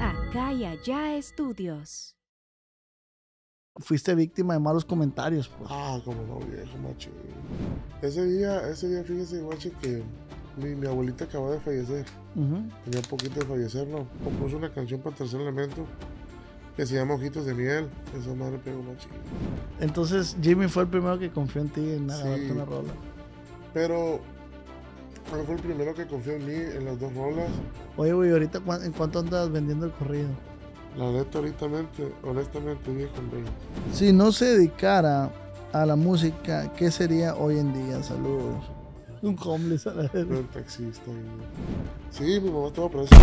Acá y allá estudios. Fuiste víctima de malos comentarios, pues. Ah, como no, viejo, macho. Ese día, ese día, fíjese, macho, que mi, abuelita acaba de fallecer. Tenía un poquito de fallecer, ¿no? Compuso una canción para el tercer elemento que se llama Ojitos de Miel. Esa madre pegó macho. Entonces Jimmy fue el primero que confió en ti en sí, rola. Pero fue el primero que confió en mí en las dos rolas. Oye, güey, ahorita en cuánto andas vendiendo el corrido? La neta, honestamente, honestamente, viejo, hombre. Si no se dedicara a la música, ¿qué sería hoy en día? Saludos. Un homeless a la Un taxista. Sí, mi mamá estaba presa.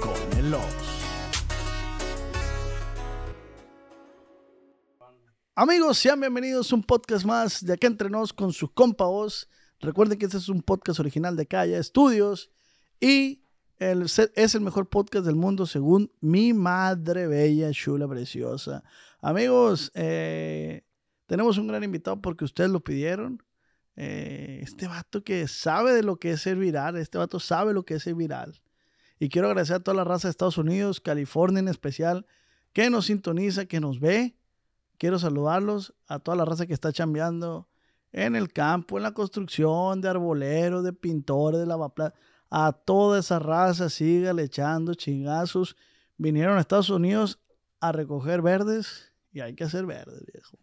Con el Ops. Amigos, sean bienvenidos a un podcast más de acá entre nos con su compa voz. Recuerden que este es un podcast original de Calla Estudios y el, es el mejor podcast del mundo según mi madre bella, chula, preciosa. Amigos, eh, tenemos un gran invitado porque ustedes lo pidieron. Eh, este vato que sabe de lo que es ser viral, este vato sabe lo que es ser viral. Y quiero agradecer a toda la raza de Estados Unidos, California en especial, que nos sintoniza, que nos ve Quiero saludarlos a toda la raza que está chambeando en el campo, en la construcción, de arbolero de pintores, de lavaplata. A toda esa raza, siga echando chingazos. Vinieron a Estados Unidos a recoger verdes y hay que hacer verdes, viejo.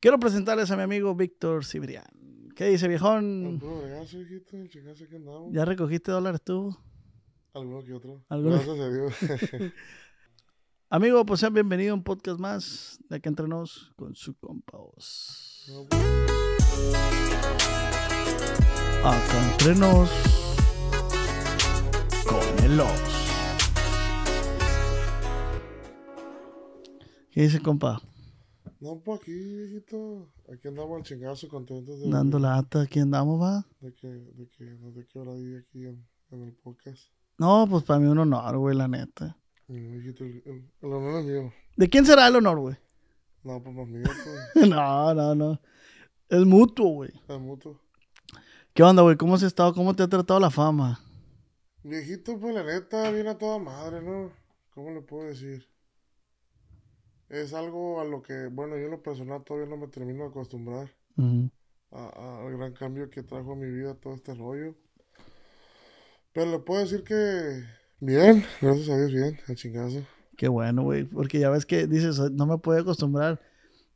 Quiero presentarles a mi amigo Víctor Cibrián. ¿Qué dice, viejón? ¿Ya recogiste dólares tú? Alguno que otro. Gracias a Dios. Amigo, pues sean bienvenidos a un podcast más de Acá Entrenos con su compa Oz. Acá Entrenos con el Oz. ¿Qué dice, compa? No, pues aquí, viejito. Aquí andamos al chingazo contentos. De Dando lata, aquí andamos, va. De que, de que qué hora aquí en, en el podcast. No, pues para mí un honor, güey, la neta el, honor es mío. ¿De quién será el honor, güey? No, pues más mío, pues. no, no, no. Es mutuo, güey. Es mutuo. ¿Qué onda, güey? ¿Cómo has estado? ¿Cómo te ha tratado la fama? Viejito, pues la neta, viene a toda madre, ¿no? ¿Cómo le puedo decir? Es algo a lo que, bueno, yo en lo personal todavía no me termino de acostumbrar A al gran cambio que trajo a mi vida todo este rollo. Pero le puedo decir que Bien, gracias a Dios, bien, al chingazo. Qué bueno, güey, porque ya ves que dices, no me puedo acostumbrar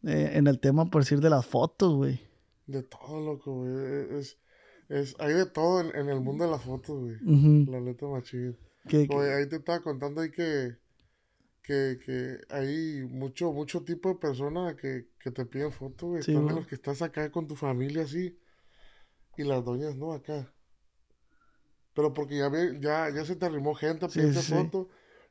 eh, en el tema, por decir, de las fotos, güey. De todo, loco, güey. E, es, es, hay de todo en, el mundo de las fotos, güey. La neta más ahí te estaba contando ahí que, que, que hay mucho, mucho tipo de personas que, que te piden fotos, güey. Están los que estás acá con tu familia así. Y las doñas no acá. Pero porque ya, ya, ya se te arrimó gente a pedirte fotos.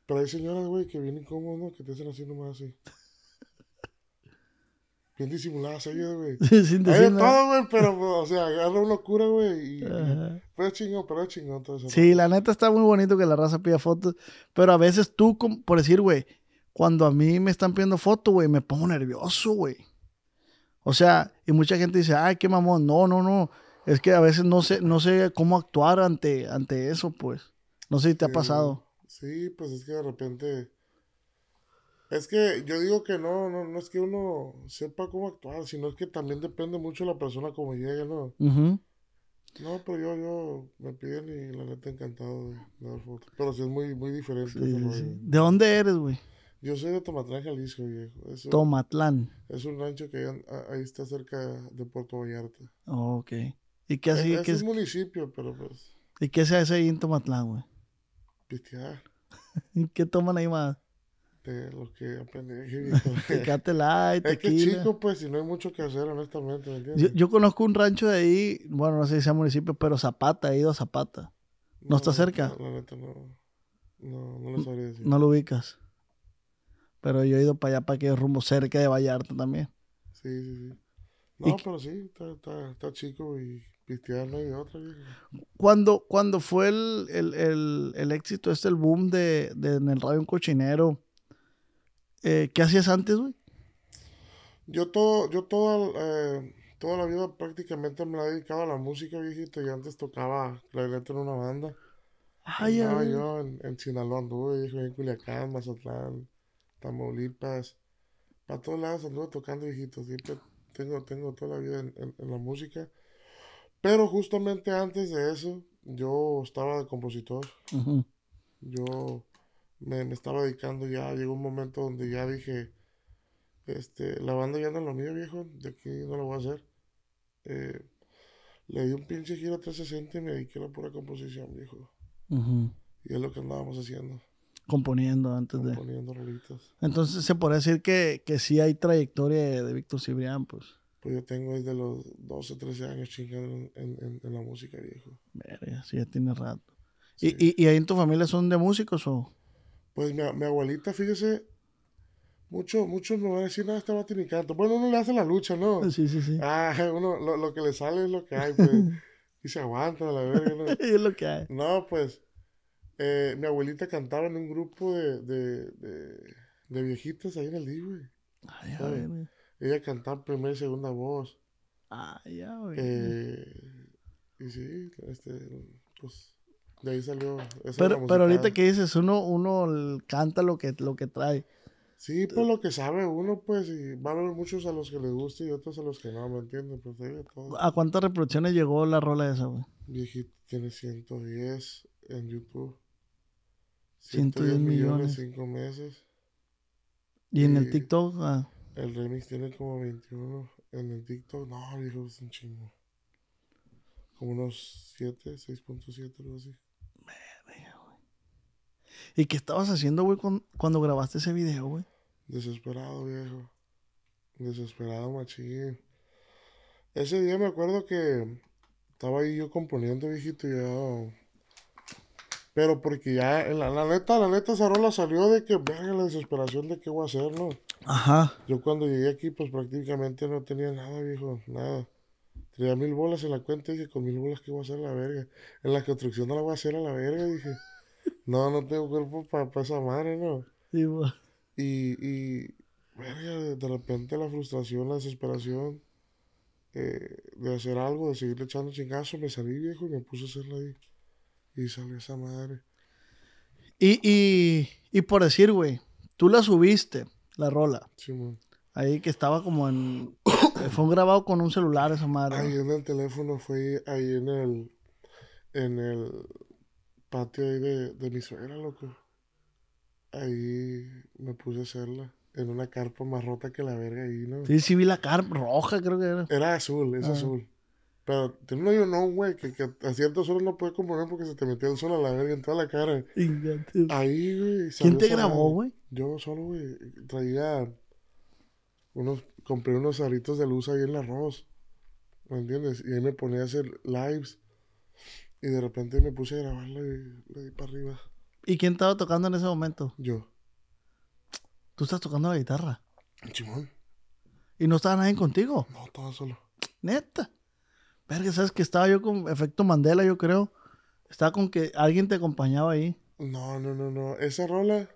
Pero hay señoras, güey, que vienen cómodas, ¿no? Que te hacen así nomás así. Bien disimuladas ellas, güey. Sí, sin Hay todo, güey, pero, pues, o sea, agarra una locura, güey. Y, pero es chingón, pero es chingón todo eso. Sí, la neta está muy bonito que la raza pida fotos. Pero a veces tú, por decir, güey, cuando a mí me están pidiendo fotos, güey, me pongo nervioso, güey. O sea, y mucha gente dice, ay, qué mamón. No, no, no. Es que a veces no sé, no sé cómo actuar ante, ante eso, pues. No sé si te ha pasado. Sí, pues es que de repente. Es que yo digo que no, no, no es que uno sepa cómo actuar, sino es que también depende mucho de la persona como llegue, ¿no? No, pero yo, me piden y la neta encantado de, Pero sí es muy, muy diferente. ¿De dónde eres, güey? Yo soy de Tomatlán, Jalisco, viejo. Es Tomatlán. Es un rancho que ahí, está cerca de Puerto Vallarta. ok. ¿Y eh, Es, un municipio, pero pues. ¿Y qué se hace ahí en Tomatlán, güey? Pistear. ¿Y qué toman ahí más? De lo que aprendí. Tecate light, este Es que chico, pues, y no hay mucho que hacer, honestamente, ¿me entiendes? Yo, conozco un rancho de ahí, bueno, no sé si sea municipio, pero Zapata, he ido a Zapata. ¿No, está cerca? no. No, no lo sabría decir. No lo ubicas. Pero yo he ido para allá, para que rumbo cerca de Vallarta también. Sí, sí, sí. No, pero sí, está, está chico y Cristiano y otra Cuando, cuando fue el, el, el, el éxito, este, el boom de, de, en el radio un cochinero, eh, ¿qué hacías antes, güey? Yo todo, yo toda eh, toda la vida prácticamente me la he dedicado a la música, viejito, y antes tocaba clarinete en una banda. Ay, ya, yo en, en Sinaloa anduve, viejo, en Culiacán, Mazatlán, Tamaulipas, para todos lados anduve tocando, viejito, siempre tengo, tengo toda la vida en, en la música. Pero justamente antes de eso, yo estaba de compositor. Yo me, estaba dedicando ya, llegó un momento donde ya dije, este, la banda ya no es lo mío, viejo, de aquí no lo voy a hacer. Eh, le di un pinche giro a 360 y me dediqué a la pura composición, viejo. Y es lo que andábamos haciendo. Componiendo antes de... Componiendo Entonces se puede decir que, que sí hay trayectoria de, de Víctor Cibrián, pues. Pues yo tengo desde los 12, 13 años chingando en, en, la música, viejo. Verga, sí, ya tiene rato. ¿Y, y, y ahí en tu familia son de músicos o...? Pues mi, abuelita, fíjese, muchos muchos me van a decir, nada, este vato ni canto. Bueno, uno le hace la lucha, ¿no? Ah, sí, sí, sí. Ah, uno, lo, lo que le sale es lo que hay, pues. y se aguanta, la verga, ¿no? es lo que hay. No, pues, eh, mi abuelita cantaba en un grupo de, de, de, viejitas ahí en el D, güey. Ay, a ver, ella cantaba primera y segunda voz. Ah, ya, güey. Eh, y sí, este, pues, de ahí salió. Esa pero, pero ahorita que dices, uno, uno canta lo que, lo que trae. Sí, pues lo que sabe uno, pues, y va a haber muchos a los que le guste y otros a los que no, ¿me entiendes? Pues, ¿A cuántas reproducciones llegó la rola esa, güey? Viejito, tiene 110 en YouTube. 110, millones. en 5 meses. ¿Y, ¿Y, en el TikTok? Ah? El remix tiene como 21 en el TikTok. No, viejo, es un chingo. Como unos 7, 6.7, algo así. ¿Y qué estabas haciendo, güey, cuando, grabaste ese video, güey? Desesperado, viejo. Desesperado, machín. Ese día me acuerdo que estaba ahí yo componiendo, viejito, ya. Pero porque ya, la, la neta, la neta, esa rola salió de que, verga, la desesperación de qué voy a hacer, ¿no? Ajá. Yo cuando llegué aquí, pues prácticamente no tenía nada, viejo, nada. Tenía mil bolas en la cuenta y dije, con mil bolas, ¿qué voy a hacer la verga? En la construcción no la voy a hacer a la verga, dije. No, no tengo cuerpo para esa madre, ¿no? Y, y, de repente la frustración, la desesperación eh, de hacer algo, de seguirle echando chingazo, me salí, viejo, y me puse a hacerla ahí. Y salió esa madre. Y, y, y por decir, güey, tú la subiste la rola. Ahí que estaba como en. Eh, fue grabado con un celular esa madre. Ahí en el teléfono, fue ahí en el. En el patio ahí de, de mi suegra, loco. Ahí me puse a hacerla. En una carpa más rota que la verga ahí, ¿no? Sí, sí vi la carpa roja, creo que era. Era azul, es ah. azul. Pero tiene un no, güey, que, a horas no puedes componer porque se te metió el sol a la verga en toda la cara. Ahí, güey. ¿Quién te grabó, güey? Yo solo, güey, traía unos, compré unos aritos de luz ahí en el arroz, ¿me entiendes? Y ahí me ponía a hacer lives y de repente me puse a grabarlo y le di para arriba. ¿Y quién estaba tocando en ese momento? Yo. ¿Tú estás tocando la guitarra? Chimón. ¿Y no estaba nadie contigo? No, estaba solo. Neta. Verga, ¿sabes que estaba yo con efecto Mandela, yo creo? Estaba con que alguien te acompañaba ahí. No, no, no, no. Esa rola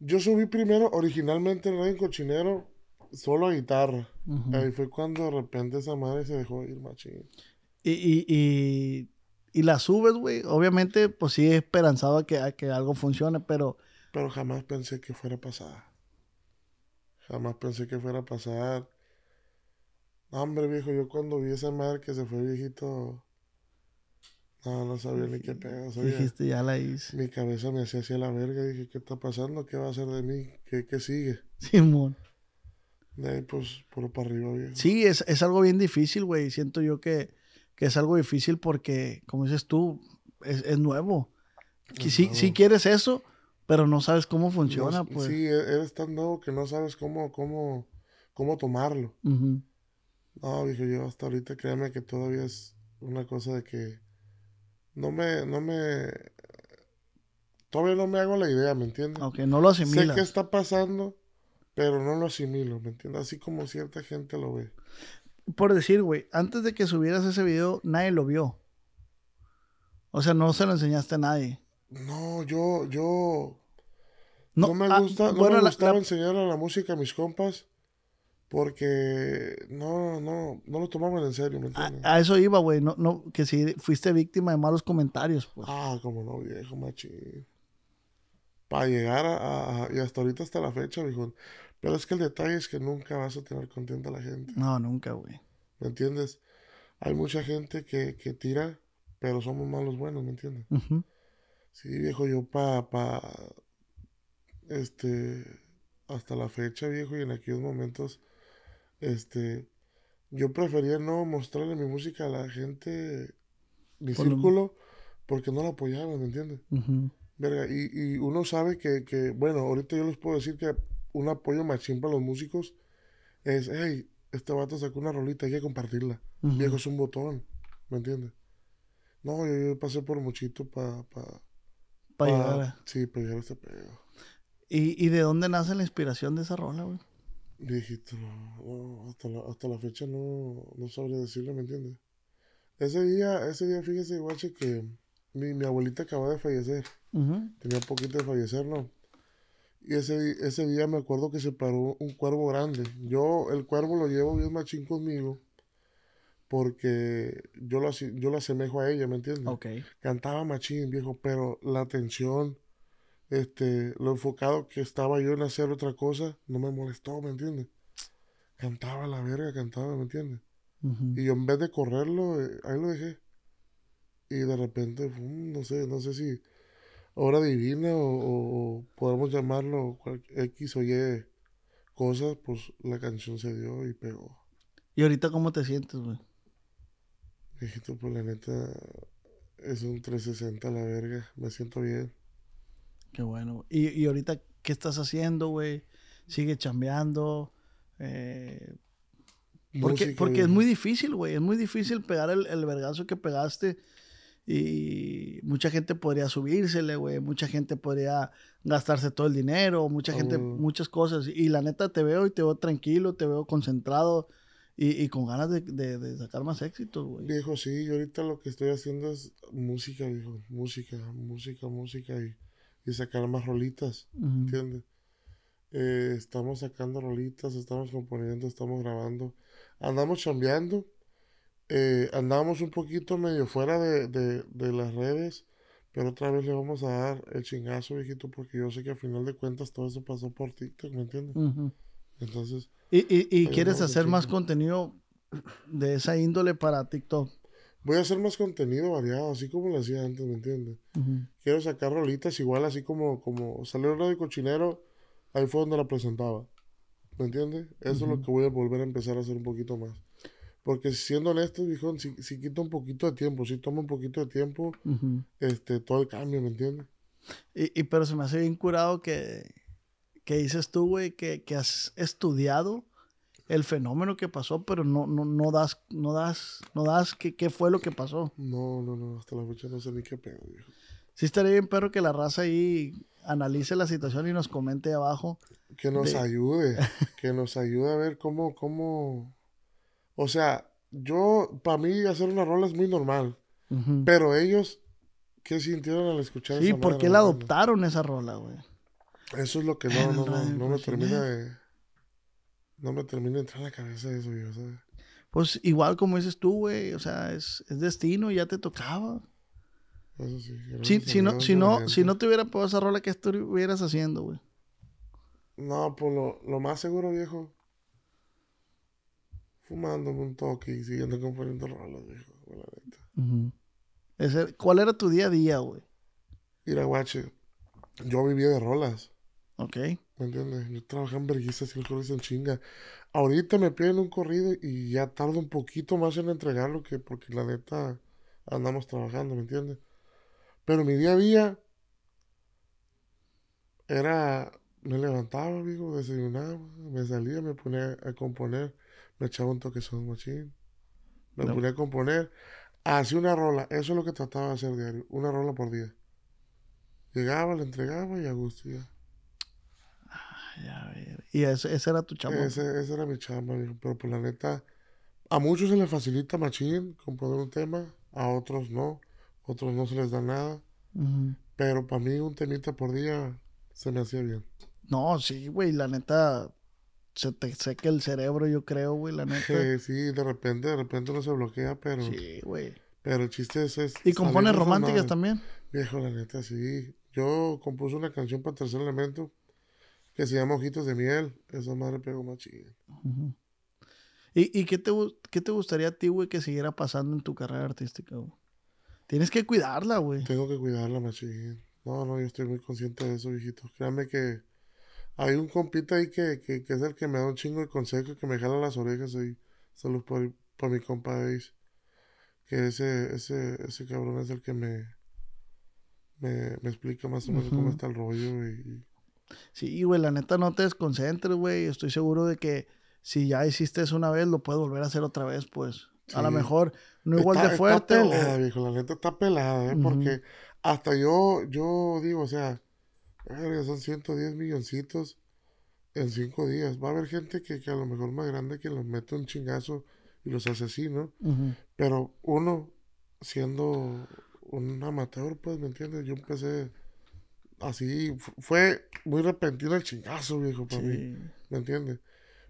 yo subí primero, originalmente en Cochinero, solo a guitarra. Ahí fue cuando de repente esa madre se dejó ir, machín. Y, y, la subes, güey. Obviamente, pues sí esperanzaba que, que algo funcione, pero... Pero jamás pensé que fuera a pasar. Jamás pensé que fuera a pasar. Hombre, viejo, yo cuando vi esa madre que se fue viejito, no, no sabía ni qué pedo. Dijiste, ya la hice. Mi cabeza me hacía hacia la verga. Dije, ¿qué está pasando? ¿Qué va a hacer de mí? ¿Qué, qué sigue? Simón. De ahí, pues, por para arriba, bien. Sí, es, es algo bien difícil, güey. Siento yo que, que, es algo difícil porque, como dices tú, es, es nuevo. Si sí, quieres eso, pero no sabes cómo funciona, pues. Sí, e, eres tan nuevo que no sabes cómo, cómo, cómo tomarlo. No, dije yo, hasta ahorita créeme que todavía es una cosa de que no me, no me, todavía no me hago la idea, ¿me entiendes? Aunque no lo asimilo. Sé qué está pasando, pero no lo asimilo, ¿me entiendes? Así como cierta gente lo ve. Por decir, güey, antes de que subieras ese video, nadie lo vio. O sea, no se lo enseñaste a nadie. No, yo, yo, no, me ah, gusta, me gustaba enseñarle enseñar a la música a mis compas porque no, no, no lo tomamos en serio, ¿me entiendes? A, eso iba, güey, no, no, que si fuiste víctima de malos comentarios, pues. Ah, como no, viejo, machín. Para llegar a, y hasta ahorita, hasta la fecha, viejo. Pero es que el detalle es que nunca vas a tener contenta a la gente. No, nunca, güey. ¿Me entiendes? Hay mucha gente que, tira, pero somos malos buenos, ¿me entiendes? Ajá. Sí, viejo, yo pa, pa, este, hasta la fecha, viejo, y en aquellos momentos este, yo prefería no mostrarle mi música a la gente, mi círculo, porque no la apoyaban, ¿me entiendes? Verga, y, y, uno sabe que, bueno, ahorita yo les puedo decir que un apoyo machín para los músicos es, hey, este vato sacó una rolita, hay que compartirla. Viejo es un botón, ¿me entiendes? No, yo, pasé por muchito para... Pa, pa, pa, llegar a... Sí, para llegar a este pedo. ¿Y, ¿Y de dónde nace la inspiración de esa rola, güey? Viejito, no, hasta, la, fecha no, no sabría decirle, ¿me entiendes? Ese día, ese día, fíjese, guache, que mi, mi abuelita acaba de fallecer. Tenía poquito de fallecer, ¿no? Y ese, ese día me acuerdo que se paró un cuervo grande. Yo, el cuervo lo llevo bien machín conmigo porque yo lo, yo lo asemejo a ella, ¿me entiendes? Cantaba machín, viejo, pero la atención este, lo enfocado que estaba yo en hacer otra cosa, no me molestó, ¿me entiendes? Cantaba la verga, cantaba, ¿me entiendes? Y yo en vez de correrlo, eh, ahí lo dejé. Y de repente, no sé, no sé si Ahora divina o, o podemos llamarlo X o Y cosas, pues la canción se dio y pegó. ¿Y ahorita cómo te sientes, güey? Viejito, pues la neta, es un 360 la verga, me siento bien. Qué bueno. ¿Y, y ahorita qué estás haciendo, güey? ¿Sigue chambeando? Eh, porque, porque es muy difícil, güey. Es muy difícil pegar el, el vergazo que pegaste. Y mucha gente podría subírsele, güey. Mucha gente podría gastarse todo el dinero. Mucha gente, muchas cosas. Y la neta te veo y te veo tranquilo, te veo concentrado. Y, con ganas de, sacar más éxitos, güey. Viejo, sí. Y ahorita lo que estoy haciendo es música, viejo. Música, música, música. Y y sacar más rolitas, ¿entiendes? Eh, estamos sacando rolitas, estamos componiendo, estamos grabando, andamos chambeando, eh, andamos un poquito medio fuera de, de, las redes, pero otra vez le vamos a dar el chingazo, viejito, porque yo sé que al final de cuentas todo eso pasó por TikTok, ¿me entiendes? Entonces... ¿Y, y, y quieres hacer más contenido de esa índole para TikTok? voy a hacer más contenido variado, así como lo hacía antes, ¿me entiendes? Quiero sacar rolitas igual, así como, como salió el de Cochinero, ahí fue donde la presentaba, ¿me entiendes? Eso es lo que voy a volver a empezar a hacer un poquito más. Porque siendo honesto, si, si quita un poquito de tiempo, si toma un poquito de tiempo, este, todo el cambio, ¿me entiendes? Y, pero se me hace bien curado que, que dices tú, güey, que, que has estudiado el fenómeno que pasó, pero no, no, no das, no das, no das qué, qué fue lo que pasó. No, no, no, hasta la fecha no sé ni qué pedo, Sí estaría bien, perro, que la raza ahí analice la situación y nos comente abajo. Que nos ayude, que nos ayude a ver cómo, cómo, o sea, yo, para mí hacer una rola es muy normal, pero ellos, ¿qué sintieron al escuchar sí, esa ¿por qué la adoptaron esa rola, güey? Eso es lo que no, no, no, no me termina de... No me termina de entrar a la cabeza eso, viejo Pues igual como dices tú, güey, o sea, es, destino, ya te tocaba. Eso sí, si, no, si, no, te hubiera puesto esa rola, ¿qué estuvieras haciendo, güey? No, pues lo, más seguro, viejo. Fumándome un toque y siguiendo componiendo rolas, viejo, ¿Cuál era tu día a día, güey? Mira, guache, yo vivía de rolas. Ok. ¿Me entiendes? Yo trabajaba en vergüenza y el en chinga. Ahorita me piden un corrido y ya tardo un poquito más en entregarlo que porque la neta andamos trabajando, ¿me entiendes? Pero mi día a día era. Me levantaba, amigo, desayunaba, me salía, me ponía a componer, me echaba un toque son machín, me ponía a componer, hacía una rola, eso es lo que trataba de hacer diario, una rola por día. Llegaba, la entregaba y a gusto ya y ese, era tu chamba. Ese, era mi chamba, Pero por pues, la neta, a muchos se les facilita machín componer un tema, a otros no. Otros no se les da nada. Pero para mí un temita por día se me hacía bien. No, sí, güey, la neta, se te seca el cerebro, yo creo, güey, la neta. Sí, de repente, de repente no se bloquea, pero... Sí, güey. Pero el chiste es... ¿Y compones románticas también? Viejo, la neta, sí. Yo compuse una canción para Tercer Elemento que se llama Ojitos de Miel. Esa madre pegó más chida. ¿Y, y qué, te, gustaría a ti, güey, que siguiera pasando en tu carrera artística, güey? Tienes que cuidarla, güey. Tengo que cuidarla, machín. No, no, yo estoy muy consciente de eso, viejito. Créame que hay un compita ahí que, es el que me da un chingo de consejos, que me jala las orejas ahí. Saludos por, mi compa Ace. Que ese, ese, ese cabrón es el que me, me, explica más o menos cómo está el rollo y Sí, güey, la neta no te desconcentres, güey. Estoy seguro de que si ya hiciste eso una vez, lo puedes volver a hacer otra vez, pues. A lo mejor no igual de fuerte. Está pelada, la neta está pelada, ¿eh? Porque hasta yo, yo digo, o sea, son 110 milloncitos en 5 días. Va a haber gente que, a lo mejor más grande que los mete un chingazo y los asesino. Pero uno, siendo un amateur, pues, ¿me entiendes? Yo empecé así, fue muy repentino el chingazo, viejo, para mí. ¿Me entiendes?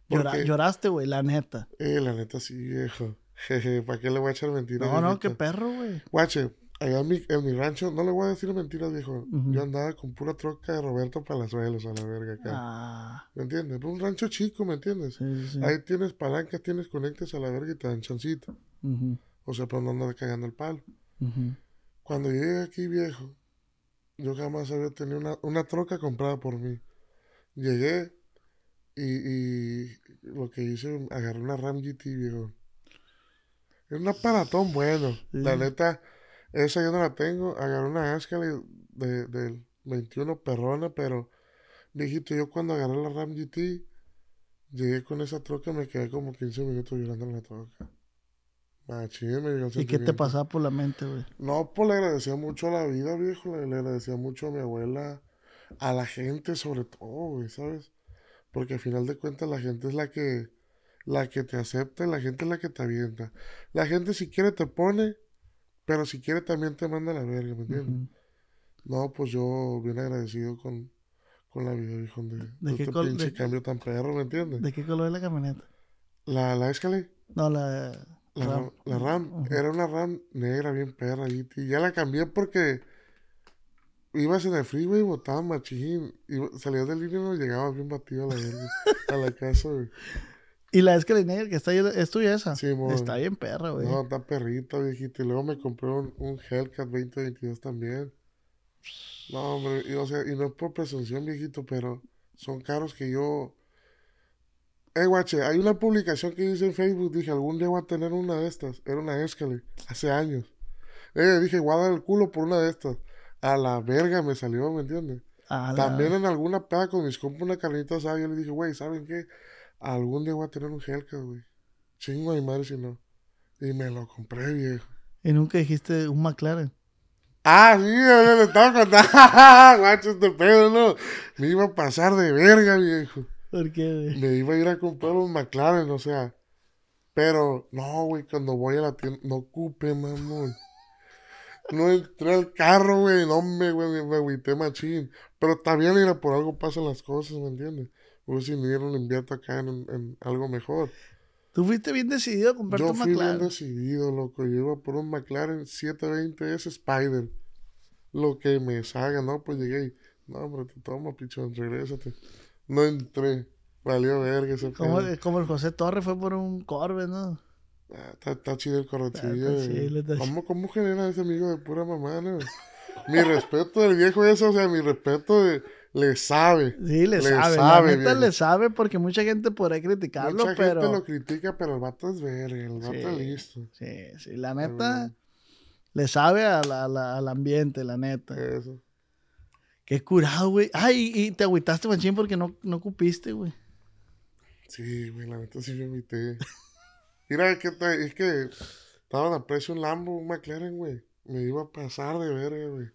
lloraste, güey, la neta. Eh, la neta sí, viejo. Jeje, ¿para qué le voy a echar mentiras? No, no, qué perro, güey. Guache, allá en mi, en mi, rancho, no le voy a decir mentiras, viejo. Yo andaba con pura troca de Roberto Palazuelos a la verga acá. Ah. ¿Me entiendes? Un rancho chico, ¿me entiendes? Ahí tienes palancas, tienes conectes a la verga y te dan chancita. O sea, pero no andar cagando el palo. Cuando llegué aquí, viejo, yo jamás había tenido una, troca comprada por mí. Llegué y, lo que hice, agarré una Ram GT, viejo. Era un aparatón bueno. La mm. neta, esa yo no la tengo. Agarré una Escalade del 21 perrona, pero viejito, yo cuando agarré la Ram GT, llegué con esa troca, me quedé como 15 minutos llorando en la troca. Ah, ¿Y qué te pasaba por la mente, güey? No, pues le agradecía mucho a la vida, viejo. Le, agradecía mucho a mi abuela, a la gente sobre todo, güey, ¿sabes? Porque al final de cuentas la gente es la que, la que te acepta y la gente es la que te avienta. La gente si quiere te pone, pero si quiere también te manda la verga, ¿me entiendes? No, pues yo bien agradecido con, con la vida, viejo, de, ¿De, qué este cambio tan perro, ¿me entiendes? ¿De qué color es la camioneta? ¿La, la No, la... La RAM, era una RAM negra, bien perra, y, ya la cambié porque ibas en el freeway y botabas machín. Y salías del línea y llegabas bien batido a la, casa, güey. Y la Escalade Negra que está ahí, es tuya esa. Sí, Está bien perra, güey. No, está perrita, viejito. Y luego me compré un, Hellcat 2022 también. No, hombre, y, o sea, y no es por presunción, viejito, pero son carros que yo eh, guache, hay una publicación que dice en Facebook. Dije, algún día voy a tener una de estas. Era una Escalade, hace años. Eh, dije, voy a dar el culo por una de estas. A la verga me salió, ¿me entiendes? También en alguna peda con mis compas, una carnita sabia le dije, güey, ¿saben qué? Algún día voy a tener un Hellcat, güey. Chingo a mi madre si no. Y me lo compré, viejo. ¿Y nunca dijiste un McLaren? Ah, sí, le estaba contando. Guacho, este pedo, ¿no? Me iba a pasar de verga, viejo. ¿Por qué, Me iba a ir a comprar un McLaren, o sea. Pero, no, güey, cuando voy a la tienda, no ocupe, mamón. No entré al carro, güey. No me, güey, me agüité machín. Pero está bien, mira, por algo pasan las cosas, ¿me entiendes? O si me dieron invierto acá en, algo mejor. Tú fuiste bien decidido a comprar tu un McLaren. Yo fui bien decidido, loco. Yo iba por un McLaren 720S Spider. Lo que me salga, ¿no? Pues llegué y, no, hombre, te toma, pichón, regrésate. No entré. Valió verga ese como, como el José Torres fue por un corbe, ¿no? Ah, está, chido el Sí, le ah, está chido, ¿Cómo, ¿Cómo genera ese amigo de pura mamá, no? mi respeto del viejo ese, o sea, mi respeto Le sabe. Sí, le, sabe. La neta le sabe porque mucha gente podría criticarlo, mucha gente lo critica, pero el vato es verga, el vato es listo. Sí, sí, la neta le sabe a la, al ambiente, la neta. Eso. Qué curado, güey. Ay, y te agüitaste, manchín, porque no, no cupiste, güey. Sí, güey, la neta sí me invité. Mira, que es que estaban a precio un Lambo, un McLaren, güey. Me iba a pasar de verga, güey.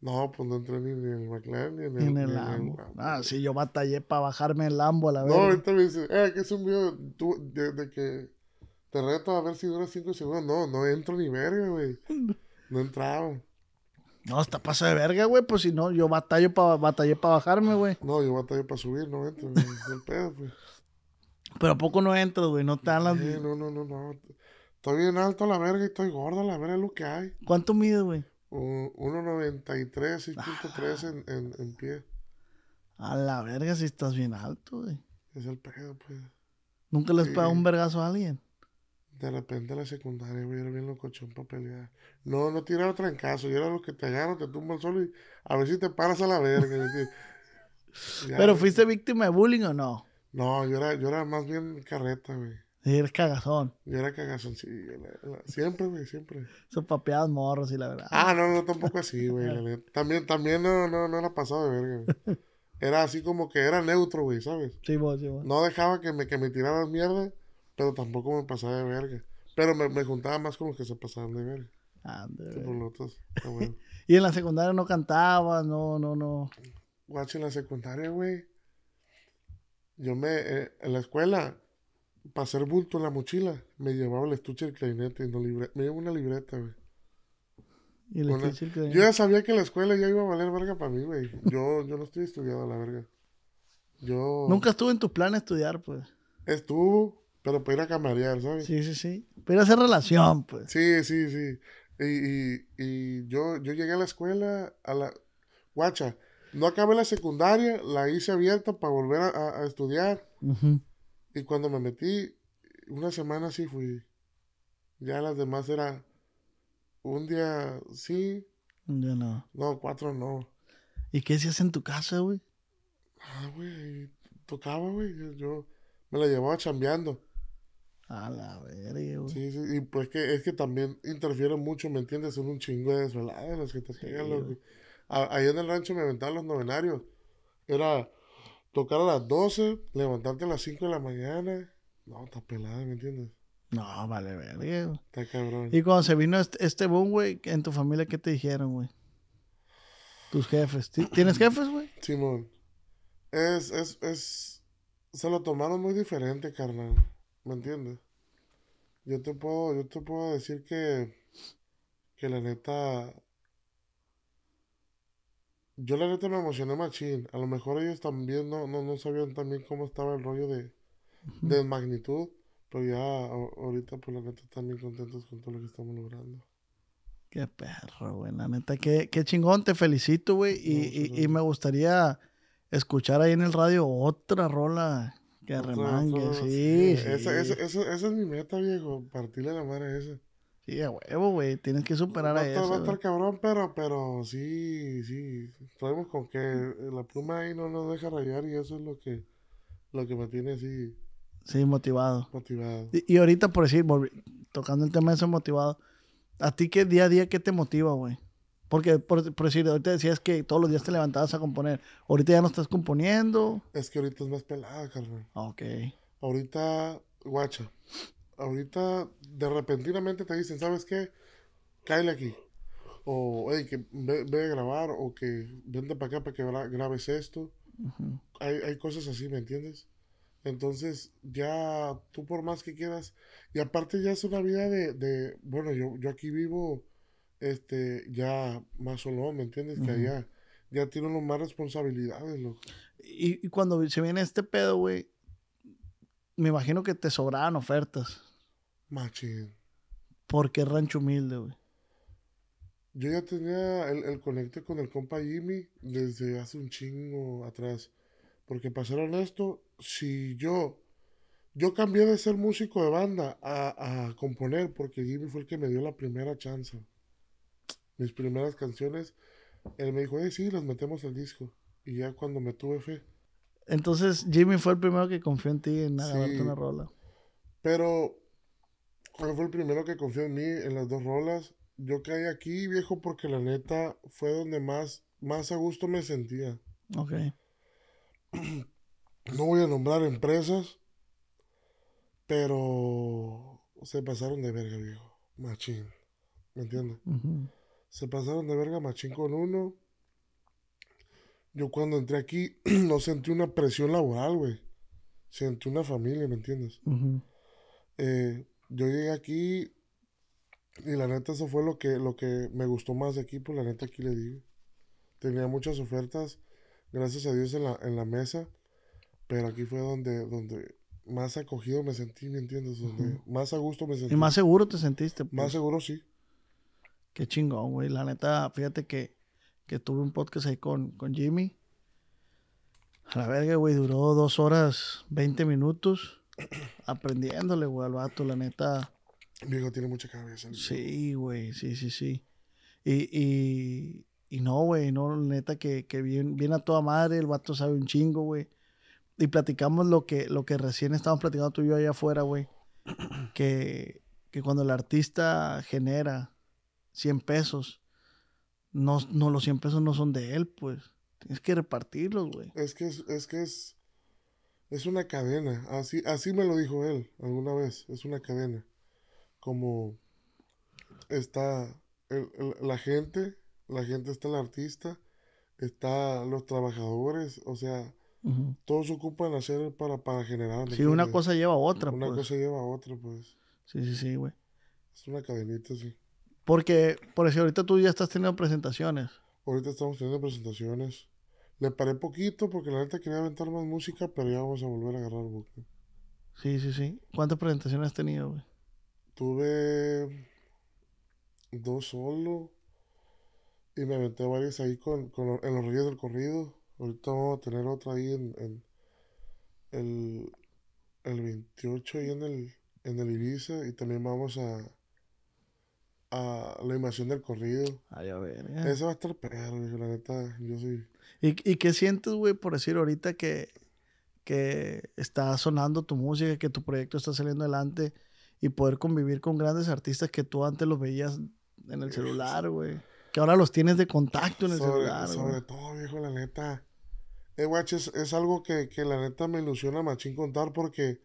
No, pues no entré ni en el McLaren ni en el, Lambo. Ah, sí, yo batallé para bajarme el Lambo a la vez. No, ahorita me dicen, eh, que es un video de, que te reto a ver si dura 5 segundos. No, no entro ni verga, güey. No entraba. No, está paso de verga, güey. Pues si no, yo batallo batallé para bajarme, güey. No, yo batallé para subir, no entro, es el pedo, güey. Pues. Pero a poco no entro, güey. No te dan las. Sí, no, no, no, no. Estoy bien alto a la verga y estoy gordo la verga, es lo que hay. ¿Cuánto mides, güey? 1.93, 6.3 en, en, pie. A la verga, si estás bien alto, güey. Es el pedo, pues. ¿Nunca les has pegado un vergazo a alguien? de repente la secundaria, güey, era bien locochón para pelear. No, no tiraba trancazo, yo era los que te agarro, te tumba el sol y a ver si te paras a la verga. ¿Pero fuiste víctima de bullying o no? No, yo era, yo era más bien carreta, güey. eres cagazón. Yo era cagazón, sí. siempre, güey, siempre. Son papeadas morros, y la verdad. Ah, no, no, tampoco así, güey. también, también no, no, no era pasado de verga, güey. Era así como que era neutro, güey, ¿sabes? Sí, vos, sí, vos. No dejaba que me, que me tiraran mierda pero tampoco me pasaba de verga. Pero me, me juntaba más con los que se pasaban de verga. Ah, que por y en la secundaria no cantaba, no, no, no. Guacho, en la secundaria, güey. Yo me. Eh, en la escuela, para hacer bulto en la mochila, me llevaba el estuche del clarinete y no libre... Me llevaba una libreta, güey. ¿Y Yo ya sabía que la escuela ya iba a valer verga para mí, güey. Yo, yo no estoy estudiado a la verga. Yo. Nunca estuve en tus planes estudiar, pues. Estuvo, pero para ir a camarear, ¿sabes? Sí, sí, sí. Para ir a hacer relación, pues. Sí, sí, sí. Y, y, y, yo, yo llegué a la escuela, a la... Guacha, no acabé la secundaria, la hice abierta para volver a, estudiar. Y cuando me metí, una semana sí fui. Ya las demás era un día sí. Un día no. No, cuatro no. ¿Y qué hacías en tu casa, güey? Ah, güey, tocaba, güey. Yo me la llevaba chambeando. A la verga, güey. Sí, sí, y pues que es que también interfieren mucho, ¿me entiendes? Son un chingo de desvelados los que te pegan. en el rancho me aventaban los novenarios. Era tocar a las 12, levantarte a las 5 de la mañana. No, está pelada, ¿me entiendes? No, vale, verga. Está cabrón. Y cuando se vino este, este boom, güey, en tu familia, ¿qué te dijeron, güey? Tus jefes. ¿Tienes jefes, güey? Simón. Es, es, es. Se lo tomaron muy diferente, carnal. ¿Me entiendes? Yo te puedo, yo te puedo decir que, que la neta, yo la neta me emocioné machín. A lo mejor ellos también no, no, sabían también cómo estaba el rollo de, de magnitud, pero ya ahorita pues la neta están bien contentos con todo lo que estamos logrando. Qué perro, güey. La neta, qué, chingón, te felicito, güey. Y, y, y me gustaría escuchar ahí en el radio otra rola que remangue, sí. sí. Eh, esa, es mi meta, viejo. Partirle la madre a esa. Sí, a huevo, güey. Tienes que superar a eso. Va a estar cabrón, pero, pero sí, sí. Sabemos con que la pluma ahí no nos deja rayar y eso es lo que, lo que me tiene así. Sí, motivado. Motivado. Y, ahorita, por decir, tocando el tema de eso motivado, ¿a ti qué día a día qué te motiva, güey? Porque, por, por ahorita decías que todos los días te levantabas a componer. Ahorita ya no estás componiendo. Es que ahorita es más pelada, Carmen. Ok. Ahorita, guacha. Ahorita, de repentinamente te dicen, ¿sabes qué? Cállate aquí. O, hey, que ve, a grabar. O que vente para acá para que grabes esto. hay, cosas así, ¿me entiendes? Entonces, ya tú por más que quieras, y aparte ya es una vida de, bueno, yo, yo aquí vivo este, ya más solo, ¿me entiendes? Que ya, ya tienen más responsabilidades, Y, cuando se viene este pedo, güey, me imagino que te sobraban ofertas. Machín. Porque rancho humilde, güey. Yo ya tenía el, el conecte con el compa Jimmy desde hace un chingo atrás. Porque para ser honesto, si yo yo cambié de ser músico de banda a, a, componer porque Jimmy fue el que me dio la primera chance mis primeras canciones, él me dijo, eh sí, las metemos al disco. Y ya cuando me tuve fe. Entonces Jimmy fue el primero que confió en ti en agarrarte una rola. Pero fue el primero que confió en mí en las dos rolas. Yo caí aquí, viejo, porque la neta fue donde más, más a gusto me sentía. Ok. No voy a nombrar empresas, pero se pasaron de verga, viejo. Machín. ¿Me entiendes? Se pasaron de verga machín con uno. Yo cuando entré aquí no sentí una presión laboral, güey. Sentí una familia, ¿me entiendes? Eh, yo llegué aquí y la neta eso fue lo que, lo que me gustó más de aquí, pues la neta aquí le digo. Tenía muchas ofertas, gracias a Dios en la, mesa, pero aquí fue donde, donde más acogido me sentí, ¿me entiendes? más a gusto me sentí. Y más seguro te sentiste. Pues. Más seguro sí. Qué chingón, güey. La neta, fíjate que, tuve un podcast ahí con, Jimmy. A la verga, güey, duró dos horas, 20 minutos aprendiéndole, güey, al vato, la neta. Diego tiene mucha cabeza. Sí, güey, sí, sí, sí. Y, no, güey, no, neta, que, que a toda madre, el vato sabe un chingo, güey. Y platicamos lo que, lo que recién estábamos platicando tú y yo allá afuera, güey. Que, que cuando el artista genera 100 pesos. No, no, los 100 pesos no son de él, pues. Tienes que repartirlos, güey. Es que es, es que es, es una cadena. Así, así me lo dijo él alguna vez. Es una cadena. Como está la gente, la gente está el artista, está los trabajadores, o sea, todos se ocupan hacer para, para generar. Sí, una cosa lleva a otra, Una pues. cosa lleva a otra, pues. Sí, sí, sí, güey. Es una cadenita, sí. Porque, por eso ahorita tú ya estás teniendo presentaciones. Ahorita estamos teniendo presentaciones. Le paré poquito porque la neta quería aventar más música, pero ya vamos a volver a agarrar buque. Sí, sí, sí. ¿Cuántas presentaciones has tenido, güey? Tuve dos solo y me aventé varias ahí con, en los Reyes del Corrido. Ahorita vamos a tener otra ahí en, en el, el 28 ahí en el, en el Ibiza y también vamos a a la invasión del corrido. Ah, Ese va a estar viejo, la neta, yo sí. ¿Y, y qué sientes, güey, por decir ahorita que, que está sonando tu música, que tu proyecto está saliendo adelante y poder convivir con grandes artistas que tú antes los veías en el celular, güey? Que ahora los tienes de contacto en el celular, celular. Sobre todo, viejo, la neta. Eh, watch, es, algo que, que la neta me ilusiona machín contar porque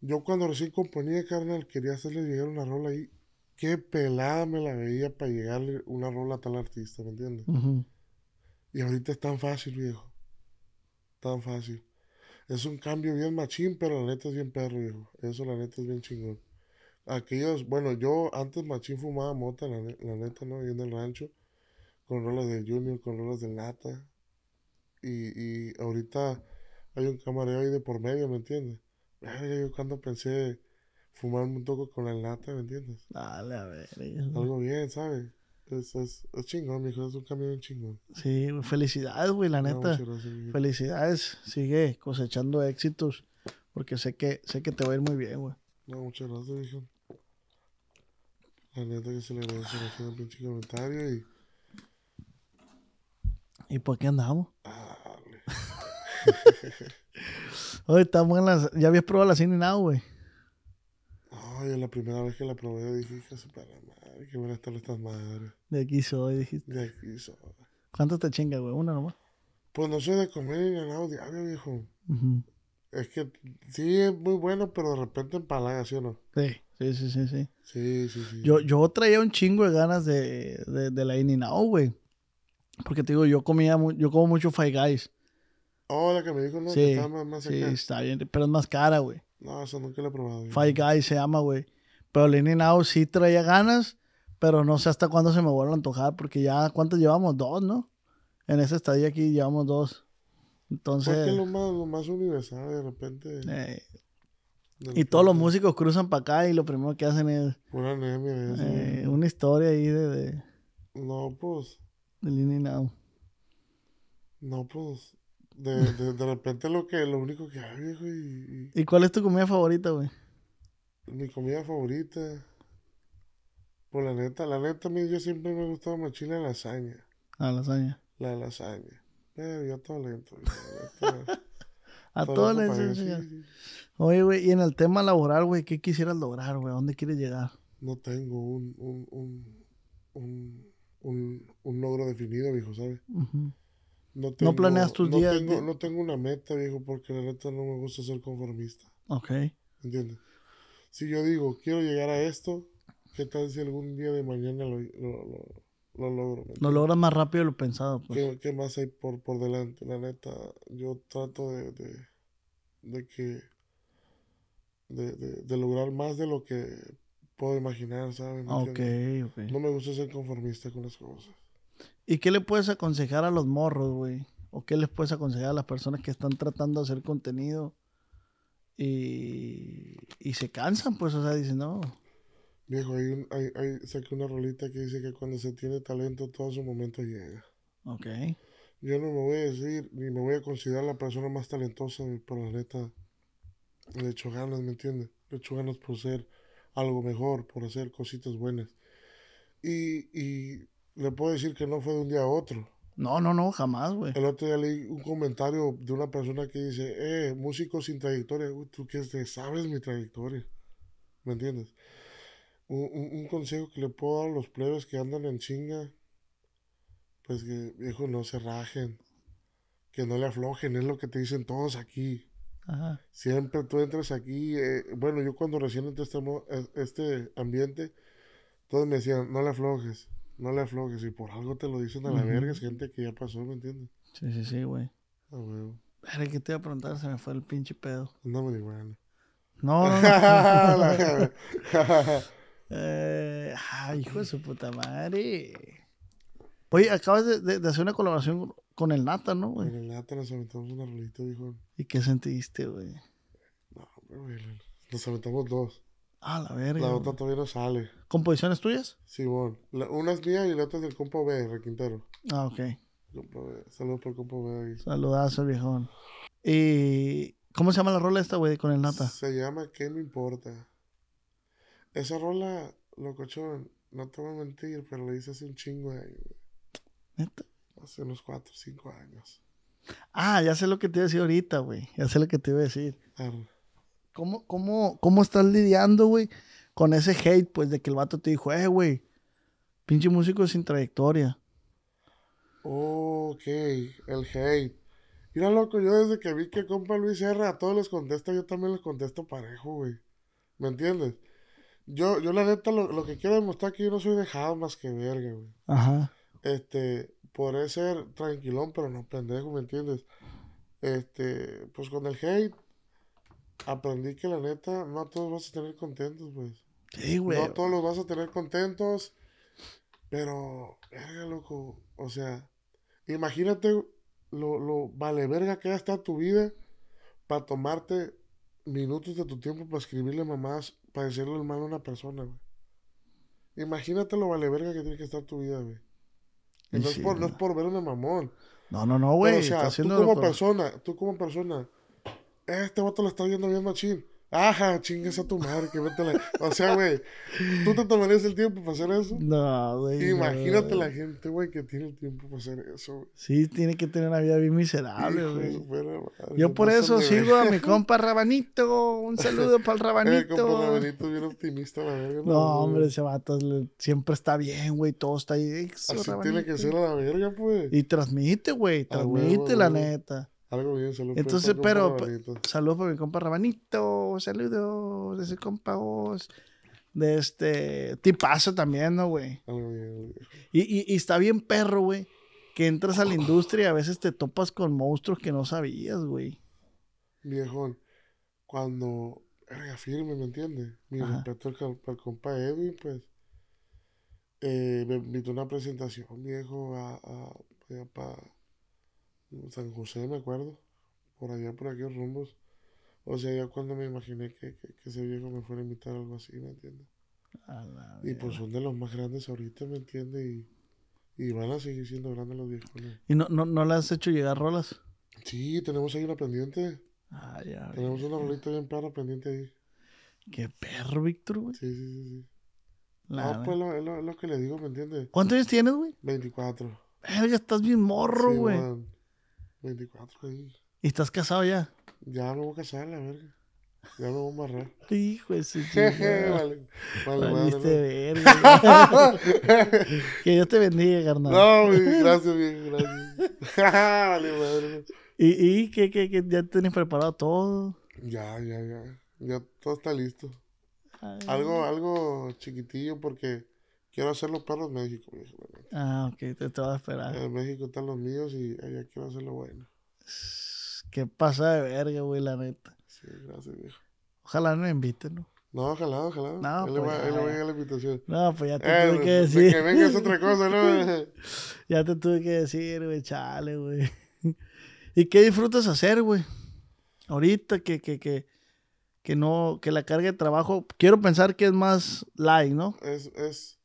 yo cuando recién componía, carnal, quería hacerle llegar una rola ahí qué pelada me la veía para llegarle una rola a tal artista, ¿me entiendes? Y ahorita es tan fácil, viejo. Tan fácil. Es un cambio bien machín, pero la neta es bien perro, viejo. Eso la neta es bien chingón. Aquellos, bueno, yo antes machín fumaba mota, la, neta, ¿no? Y en el rancho, con rolas de Junior, con rolas de Nata. Y, y ahorita hay un camarero ahí de por medio, ¿me entiendes? Yo cuando pensé fumarme un toco con la lata, ¿me entiendes? Dale, ah, a ver. Algo bien, ¿sabes? Es, es, chingón, mi hijo, es un cambio chingón. Sí, felicidades, güey, la neta. Muchas gracias, felicidades, sigue cosechando éxitos, porque sé que, sé que te va a ir muy bien, güey. No, muchas gracias, hijo. La neta que se le va a hacer un pinche comentario y. ¿Y por qué andamos? Ah, Oye, está buena. ¿Ya habías probado la Cine Now, güey? Ay, la primera vez que la probé dije qué se madre, que van a estas madres. De aquí soy, dijiste. De aquí soy. ¿Cuánto te chinga, güey? ¿Una nomás? Pues no soy de comer y ganado diario, viejo. Es que sí es muy bueno, pero de repente empalaga, ¿sí o no? Sí, sí, sí, sí. Sí, sí, sí. Yo, yo traía un chingo de ganas de, de, la in out güey. Porque te digo, yo comía, yo como mucho Five Guys. Oh, la que me dijo, no, sí, está más, más Sí, está bien, pero es más cara, güey. No, eso nunca lo he probado. Five Guys se llama, güey. Pero el In sí traía ganas, pero no sé hasta cuándo se me vuelve a antojar, porque ya, ¿cuántos llevamos? Dos, ¿no? En ese estadio aquí llevamos dos. Entonces. es lo más, lo más universal, de repente. Eh, y todos los músicos cruzan para acá y lo primero que hacen es. Una eh, una historia ahí de, no, pues. De In Out. No, pues. De, de, de, repente lo que lo único que hay, viejo. Y, y... cuál es tu comida favorita, güey? Mi comida favorita. Pues la neta, la neta, a mí yo siempre me ha gustado más chile la ah, lasaña. La lasaña. La lasaña. Pero yo todo lento. a todo, lento, sí, Oye, güey, y en el tema laboral, güey, ¿qué quisieras lograr, güey? ¿A dónde quieres llegar? No tengo un, un, un, un, un logro definido, viejo, ¿sabes? No, tengo, planeas tus no Tengo, No tengo una meta, viejo, porque la neta no me gusta ser conformista. Ok. ¿Entiendes? Si yo digo, quiero llegar a esto, ¿qué tal si algún día de mañana lo, lo, logro? Lo logra más rápido de lo pensado. Pues. ¿Qué, más hay por, por delante? La neta, yo trato de, de, que. De, lograr más de lo que puedo imaginar, ¿sabes? okay, No me gusta ser conformista con las cosas. ¿Y qué le puedes aconsejar a los morros, güey? ¿O qué les puedes aconsejar a las personas que están tratando de hacer contenido y, y se cansan, pues? O sea, dicen, no. Viejo, hay, hay, saqué una rolita que dice que cuando se tiene talento todo su momento llega. Ok. Yo no me voy a decir ni me voy a considerar la persona más talentosa, por la neta, le echo ganas, ¿me entiendes? Le echo ganas por ser algo mejor, por hacer cositas buenas. Y, y le puedo decir que no fue de un día a otro. No, no, no, jamás, güey. El otro día leí un comentario de una persona que dice, eh, músico sin trayectoria, Uy, tú que sabes mi trayectoria, ¿me entiendes? Un, un, consejo que le puedo dar a los plebes que andan en chinga, pues que, viejo, no se rajen, que no le aflojen, es lo que te dicen todos aquí. Siempre tú entras aquí, eh, bueno, yo cuando recién entré a este, este ambiente, todos me decían, no le aflojes, no le afloques Y por algo te lo dicen a la verga. Es gente que ya pasó, ¿me entiendes? Sí, sí, sí, güey. A huevo. Pero que te iba a preguntar, se me fue el pinche pedo. No me digas No, no, no. eh, ay, hijo de su puta madre. Oye, acabas de, hacer una colaboración con el Nata, ¿no, güey? Con el Nata nos aventamos una arbolito, dijo. ¿Y qué sentiste, güey? No, güey, nos aventamos dos. Ah, la verga. La otra todavía no sale. ¿Composiciones tuyas? Sí, bueno. una es mía y la otra es del compo B, Requintero. Ah, ok. Saludos por el compo B. Saludazo, viejón. ¿Y cómo se llama la rola esta, güey, con el nata? Se llama ¿Qué me importa? Esa rola, locochón, no te voy a mentir, pero la hice hace un chingo ahí, güey. ¿Neta? Hace unos 4 o 5 años. Ah, ya sé lo que te iba a decir ahorita, güey. Ya sé lo que te iba a decir. ¿Cómo, cómo, estás lidiando, güey, con ese hate, pues, de que el vato te dijo, eh, güey, pinche músico sin trayectoria? Ok, el hate. Mira, loco, yo desde que vi que compa Luis R a todos les contesta, yo también les contesto parejo, güey. ¿Me entiendes? Yo, yo la neta, lo, que quiero demostrar es que yo no soy dejado más que verga, güey. Ajá. Este, por ser tranquilón, pero no pendejo, ¿me entiendes? Este, pues con el hate, aprendí que la neta, no a todos vas a tener contentos, pues. Sí, güey. No todos los vas a tener contentos. Pero, verga, loco. O sea, imagínate lo, lo vale verga que estar tu vida para tomarte minutos de tu tiempo para escribirle mamás, para decirle el mal a una persona, güey. Imagínate lo vale verga que tiene que estar tu vida, güey. no, es por, ver una mamón. No, no, no, güey. o sea, tú como persona, tú como persona, este vato lo está viendo bien machín. Ajá, chingues a tu madre, que la. O sea, güey, ¿tú te tomarías el tiempo para hacer eso? No, güey. Imagínate la gente, güey, que tiene el tiempo para hacer eso. Sí, tiene que tener una vida bien miserable, güey. Yo por eso sigo a mi compa Rabanito. Un saludo para eh, el Rabanito. Mi compa Rabanito bien optimista, la verga. No, no hombre, ese vato siempre está bien, güey. Todo está ahí. Así tiene que ser a la verga, pues. Y transmite, güey. Transmite, la neta saludos. Entonces, pero saludos para mi compa Rabanito, saludos de ese compa vos. De este tipazo también, ¿no, güey? y, y, está bien perro, güey, que entras a la industria y a veces te topas con monstruos que no sabías, güey. Viejón, cuando era firme, ¿me entiendes? Mi respeto al, compa Edwin, pues. Eh, me invitó una presentación, viejo, a, a San José, me acuerdo, por allá, por aquellos rumbos. O sea, ya cuando me imaginé que, que, ese viejo me fuera a invitar a algo así, ¿me entiendes? Y pues son de los más grandes ahorita, ¿me entiende Y, y van a seguir siendo grandes los viejos. ¿Y no, no, no le has hecho llegar rolas? Sí, tenemos ahí una pendiente. Ah, ya. Tenemos una rolita bien para pendiente ahí. Qué perro, Víctor, güey. Sí, sí, sí. sí. no, pues es, lo, lo, que le digo, ¿me entiende ¿Cuántos años tienes, güey? 24. Ya estás bien morro, güey. 24 ¿Y estás casado ya? Ya me voy a casar, la verga. Ya me voy a amarrar. Hijo de su vale. Vale, vale. verga. que Dios te bendiga, carnal. No, gracias, bien, gracias. vale, madre. ¿Y, y qué, qué, qué? ¿Ya tienes preparado todo? Ya, ya, ya. Ya todo está listo. Algo, algo chiquitillo porque Quiero hacer los perros México. Me dijo, Ah, ok, te, te esperando. a esperar. En México están los míos y allá quiero hacer lo bueno. Qué pasa de verga, güey, la neta. Sí, gracias, viejo. Ojalá no me inviten, ¿no? No, ojalá, ojalá. No, él pues, va, ya, él va a la invitación. No, pues ya te eh, tuve que decir. De que venga es otra cosa, ¿no? ya te tuve que decir, güey, chale, güey. ¿Y qué disfrutas hacer, güey? Ahorita que, que, que, que no, que la carga de trabajo, quiero pensar que es más light, ¿no? Es, es,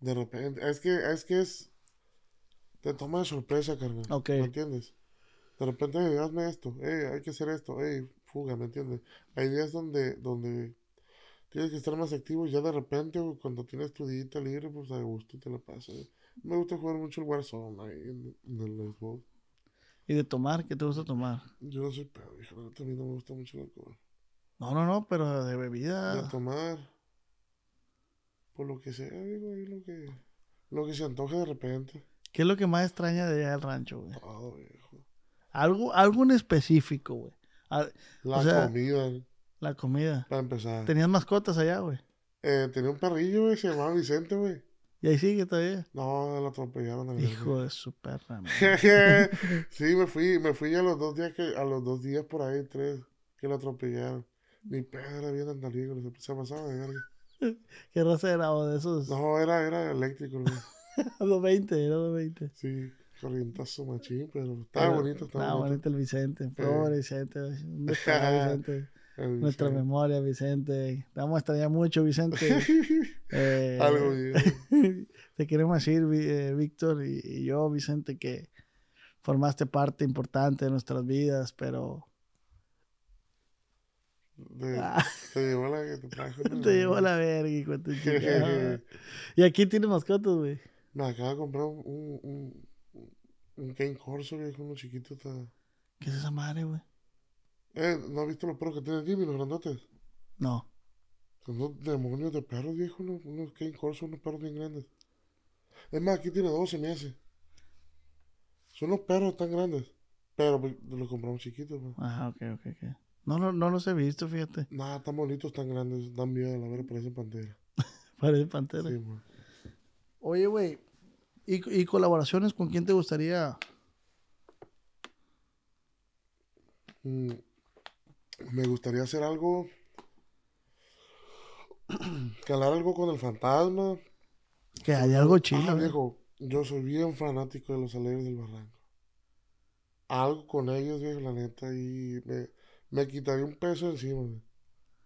de repente, es que es que es te toma de sorpresa, carnal. ¿Me entiendes? De repente, hazme esto, hey, hay que hacer esto, hey, fuga, ¿me entiendes? Hay días donde donde tienes que estar más activo y ya de repente cuando tienes tu dita libre, pues a gusto te la pasas. Me gusta jugar mucho el Warzone ahí en, el Xbox. ¿Y de tomar? ¿Qué te gusta tomar? Yo no soy pedo, hijo. A mí no me gusta mucho el alcohol. No, no, no, pero de bebida. De tomar. Por lo que sea, digo, ahí lo que, lo que se antoje de repente. ¿Qué es lo que más extraña de allá del rancho, güey? viejo. Algo, algo en específico, güey. la comida. La comida. Para empezar. ¿Tenías mascotas allá, güey? Eh, tenía un perrillo, güey, se llamaba Vicente, güey. ¿Y ahí sigue todavía? No, lo atropellaron Hijo de su perra, Sí, me fui, me fui ya los dos días que, a los dos días por ahí, tres, que lo atropellaron. Mi pedra bien andaliego, se pasaba de verga. ¿Qué raza era o de esos? No, era, era eléctrico. a los 20, era los 20. Sí, corrientazo machín, pero estaba bonito. Estaba, bonito. el Vicente, pobre Vicente. Nuestra memoria, Vicente. Te vamos a extrañar mucho, Vicente. Eh, te queremos decir, eh, Víctor y yo, Vicente, que formaste parte importante de nuestras vidas, pero Ah. Te, llevó la la verga, ¿Y aquí tiene mascotas, güey? Me acaba de comprar un, un, un, Corso, viejo uno chiquito. Está... ¿Qué es esa madre, güey? Eh, ¿no has visto los perros que tiene Jimmy, los grandotes? No. Son demonios de perros, viejo, unos, unos Corso, unos perros bien grandes. Es más, aquí tiene 12, meses Son unos perros tan grandes. Pero pues, los compramos chiquitos, pues. güey. Ajá, ok, ok, ok. No, no, no los he visto, fíjate. Nada, tan bonitos, tan grandes, dan miedo a la verdad, parecen pantera. parecen pantera. Sí, Oye, güey, ¿y, colaboraciones con quién te gustaría? Mm, me gustaría hacer algo, calar algo con el fantasma. Que haya algo ah, chido. viejo, yo soy bien fanático de los alegres del barranco. Algo con ellos, viejo, la neta, y me quitaría un peso encima,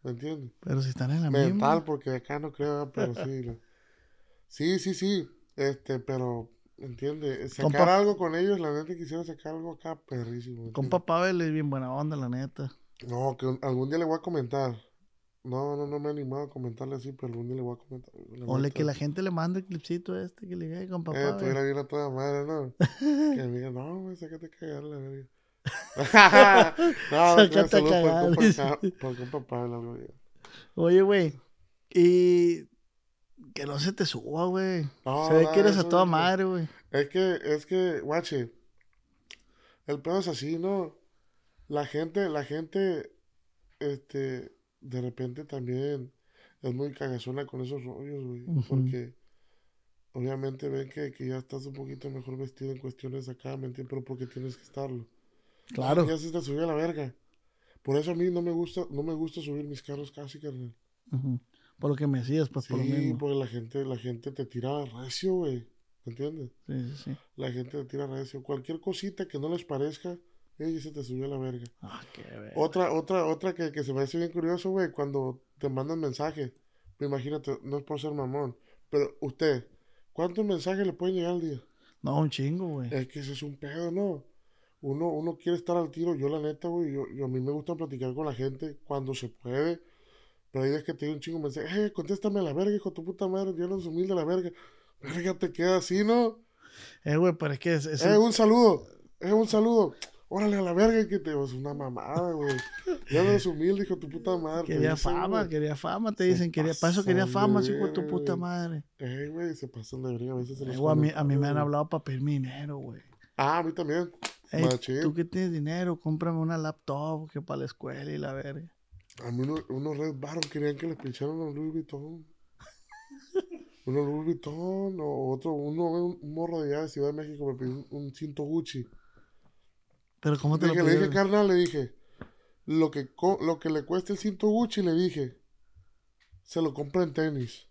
¿Me entiendes? Pero si están en la Mental, misma. porque acá no creo, pero sí. Sí, sí, sí. Este, pero, ¿entiendes? Sacar algo con ellos, la neta quisiera sacar algo acá perrísimo. Con papá Pavel es bien buena onda, la neta. No, que algún día le voy a comentar. No, no, no me he animado a comentarle así, pero algún día le voy a comentar. O le que la gente le mande el clipsito este que le diga con papá. Eh, bien a toda madre, ¿no? que diga, no, sé que a cagar la verga. Oye, güey. Y que no se te suba, güey. se ve que eres a toda madre, güey. Es que, es que, guache. El pedo es así, ¿no? La gente, la gente, este, de repente también es muy cagazona con esos rollos, güey. Porque obviamente ven que, que, ya estás un poquito mejor vestido en cuestiones acá, ¿me entiendes? Pero porque tienes que estarlo. Claro. Ya se te subió a la verga. Por eso a mí no me gusta, no me gusta subir mis carros casi, carnal. Por lo que me decías, pues por lo porque la gente, la gente te tira recio, güey. ¿Me ¿Entiendes? Sí, sí, sí. La gente te tira recio. Cualquier cosita que no les parezca, ella se te subió a la verga. Ah, qué verga. Otra, otra, otra que, se me hace bien curioso, güey, cuando te mandan mensaje. Imagínate, no es por ser mamón, pero usted, ¿cuántos mensajes le pueden llegar al día? No, un chingo, güey. Es que eso es un pedo, ¿no? uno, uno quiere estar al tiro. Yo, la neta, güey, yo, a mí me gusta platicar con la gente cuando se puede. Pero hay es que te un chingo Me dice eh, contéstame a la verga, hijo de tu puta madre, yo no soy humilde a la verga. Verga, te queda así, ¿no? Eh, güey, pero es que es. eh, un... saludo, Es eh, un saludo. Órale a la verga, que te vas pues, una mamada, güey. Ya no eres humilde, hijo de tu puta madre. Quería fama, quería fama, te dicen, quería eso quería fama, hijo de tu puta madre. Eh, güey, se pasan de verga, a veces el eh, a mí, me han hablado para pedir güey. Ah, a mí también tú qué tienes dinero, cómprame una laptop que para la escuela y la verga. A mí unos, Red Baron querían que les pincharan a Louis Vuitton. uno Louis Vuitton o otro, uno, un morro de allá de Ciudad de México me pidió un, cinto Gucci. Pero ¿cómo te lo Le dije, carnal, le dije, lo que, lo que le cueste el cinto Gucci, le dije, se lo compra en tenis.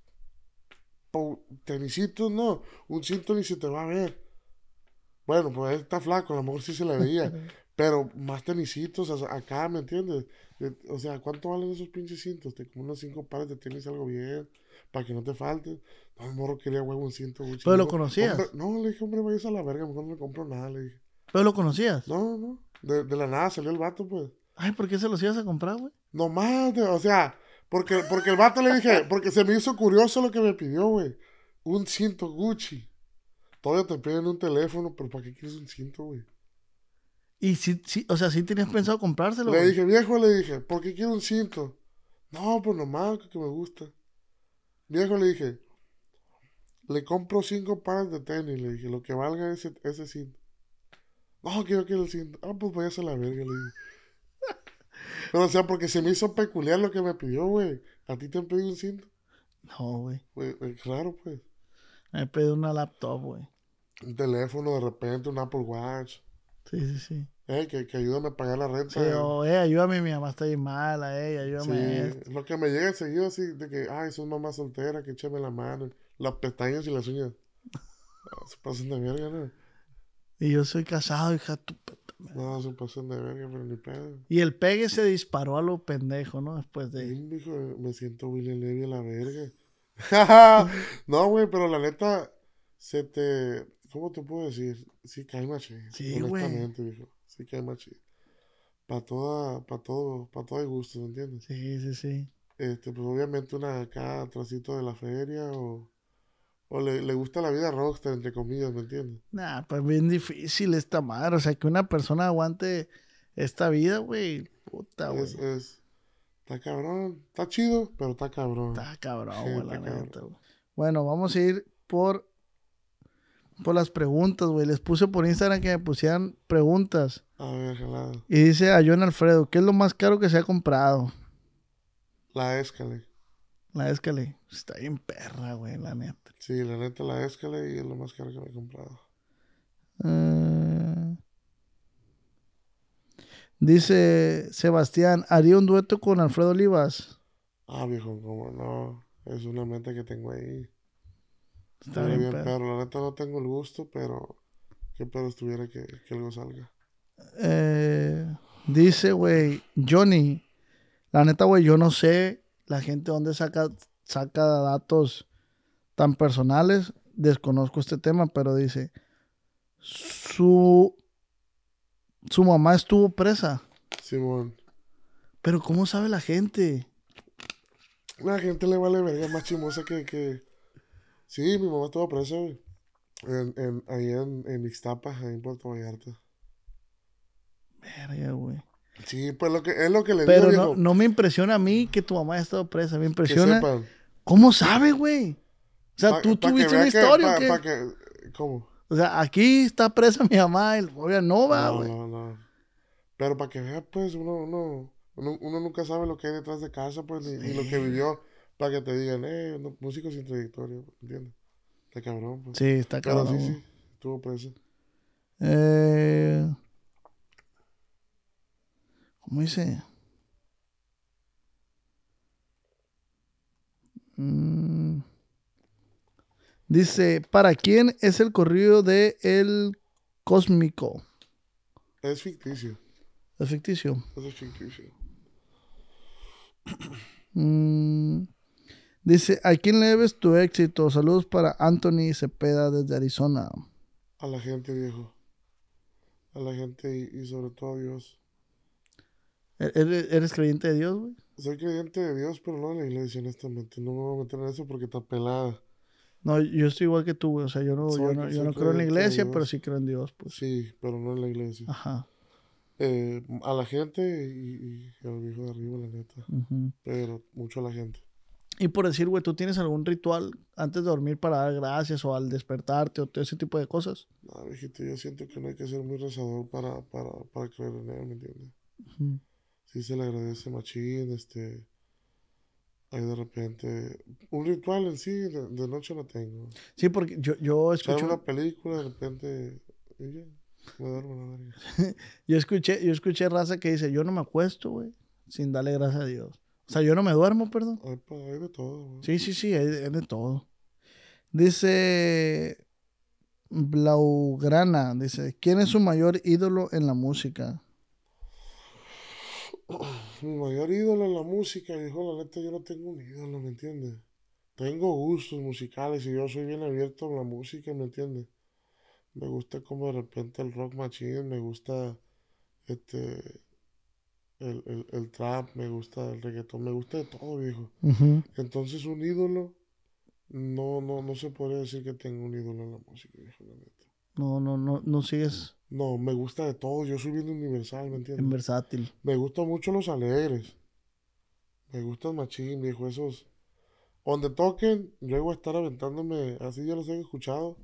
Tenisitos no, un cinto ni se te va a ver. Bueno, pues está flaco, a lo mejor sí se le veía. pero más tenisitos acá, ¿me entiendes? Eh, o sea, ¿cuánto valen esos pinches cintos? Te como unos cinco pares de tenis, algo bien, para que no te falte. No, el morro quería huevo un cinto. Gucci. ¿Pero lo conocías? no, le dije, hombre, vayas a la verga, mejor no le compro nada, le dije. ¿Pero lo conocías? No, no, de, la nada salió el vato, pues. Ay, ¿por qué se los ibas a comprar, güey? No mames, o sea, porque, porque el vato le dije, porque se me hizo curioso lo que me pidió, güey. Un cinto Gucci. Todavía te piden un teléfono, pero ¿para qué quieres un cinto, güey? Y sí, o sea, sí tenías pensado comprárselo, Le dije, viejo, le dije, ¿por qué quiero un cinto? No, pues nomás, que me gusta. Viejo, le dije, le compro cinco pares de tenis, le dije, lo que valga ese, ese cinto. No, que yo quiero el cinto. Ah, pues voy a la verga, le dije. Pero, o sea, porque se me hizo peculiar lo que me pidió, güey. A ti te han pedido un cinto. No, güey, eh, Claro, pues. Me pedí una laptop, güey. Un teléfono de repente, un Apple Watch. Sí, sí, sí. Eh, que, que ayúdame a pagar la renta. Pero, eh. eh, ayúdame, mi mamá está ahí mala, eh, ayúdame. Sí, lo que me llega seguido así, de que, ay, son mamá soltera, que échame la mano. Las pestañas y las uñas. se pasan de verga, ¿no? Y yo soy casado, hija, tu No, se pasan de verga, pero ni pedo. Y el pegue se disparó a lo pendejo, ¿no? Después de... Sí, me siento Willy Levy a la verga. no, güey, pero la neta, se te. ¿Cómo te puedo decir? Sí, cae Sí, Honestamente, Sí, cae Para toda, para todo, para todo el gusto, ¿me entiendes? Sí, sí, sí. Este, pues obviamente una cada trasito de la feria o. O le, gusta la vida rockster, entre comillas, ¿me entiendes? Nah, pues bien difícil esta madre. O sea, que una persona aguante esta vida, güey. Puta, güey. es, Está cabrón. Está chido, pero está cabrón. Está cabrón, güey, la neta, güey. Bueno, vamos a ir por, las preguntas, güey. Les puse por Instagram que me pusieran preguntas. A ver, claro. Y dice a John Alfredo, ¿qué es lo más caro que se ha comprado? La escale. La escale? Está bien perra, güey, la neta. Sí, la neta, la y es lo más caro que me he comprado. Ah, Dice Sebastián, haría un dueto con Alfredo Olivas. Ah, viejo, cómo no. Es una mente que tengo ahí. Está bien, pero La neta no tengo el gusto, pero qué pedo estuviera que, algo salga. Eh, dice, güey, Johnny, la neta, güey, yo no sé la gente dónde saca, saca datos tan personales. Desconozco este tema, pero dice, su su mamá estuvo presa. Simón. Pero ¿cómo sabe la gente? La gente le vale verga más chimosa que, que... Sí, mi mamá estuvo presa, güey. En, en, ahí en, en Ixtapa, ahí en Puerto Vallarta. Verga, güey. Sí, pues lo que, es lo que le Pero digo. Pero no, me impresiona a mí que tu mamá haya estado presa. Me impresiona. ¿Cómo sabe, güey? O sea, tú tuviste una historia. Que, Para que, ¿Cómo? O sea, aquí está presa mi mamá y obvio no va, güey. No, no, no. Pero para que vea, pues, uno, uno, uno, nunca sabe lo que hay detrás de casa, pues, y, lo que vivió, para que te digan, eh, músico sin trayectoria, ¿entiendes? Está cabrón, pues. Sí, está cabrón. sí, sí, estuvo presa. Eh... ¿Cómo dice? Mmm Dice, ¿para quién es el corrido de El Cósmico? Es ficticio. Es ficticio. Es ficticio. Mm. Dice, ¿a quién le debes tu éxito? Saludos para Anthony Cepeda desde Arizona. A la gente, viejo. A la gente y, sobre todo a Dios. ¿E-, e-, ¿Eres, creyente de Dios, güey? Soy creyente de Dios, pero no de la iglesia, honestamente. No me voy a meter en eso porque está pelada. No, yo estoy igual que tú, güey. O sea, yo no, creo en la iglesia, pero sí creo en Dios, pues. Sí, pero no en la iglesia. Ajá. Eh, a la gente y, y, al viejo de arriba, la neta. Pero mucho a la gente. Y por decir, güey, ¿tú tienes algún ritual antes de dormir para dar gracias o al despertarte o todo ese tipo de cosas? No, viejito, yo siento que no hay que ser muy rezador para, para, para creer en él, ¿me entiendes? Sí se le agradece machín, este... Ahí de repente, un ritual en sí, de, noche lo tengo. Sí, porque yo, yo hecho una película, de repente, me duermo la verga. yo, escuché, yo escuché raza que dice, yo no me acuesto, güey, sin darle gracias a Dios. O sea, yo no me duermo, perdón. Hay, de todo, güey. Sí, sí, sí, hay, de todo. Dice Blaugrana, dice, ¿quién es su mayor ídolo en la música? mi mayor ídolo en la música, dijo, la neta, yo no tengo un ídolo, ¿me entiendes? Tengo gustos musicales y yo soy bien abierto a la música, ¿me entiendes? Me gusta como de repente el rock machine, me gusta este el, trap, me gusta el reggaetón, me gusta de todo, viejo. Entonces un ídolo, no, no, no se puede decir que tengo un ídolo en la música, viejo, la neta. No, no, no, no sigues. No, me gusta de todo. Yo soy bien universal, ¿me entiendes? versátil. Me gustan mucho los alegres. Me gustan machín, viejo, esos. Donde toquen, yo voy a estar aventándome. Así ya los he escuchado.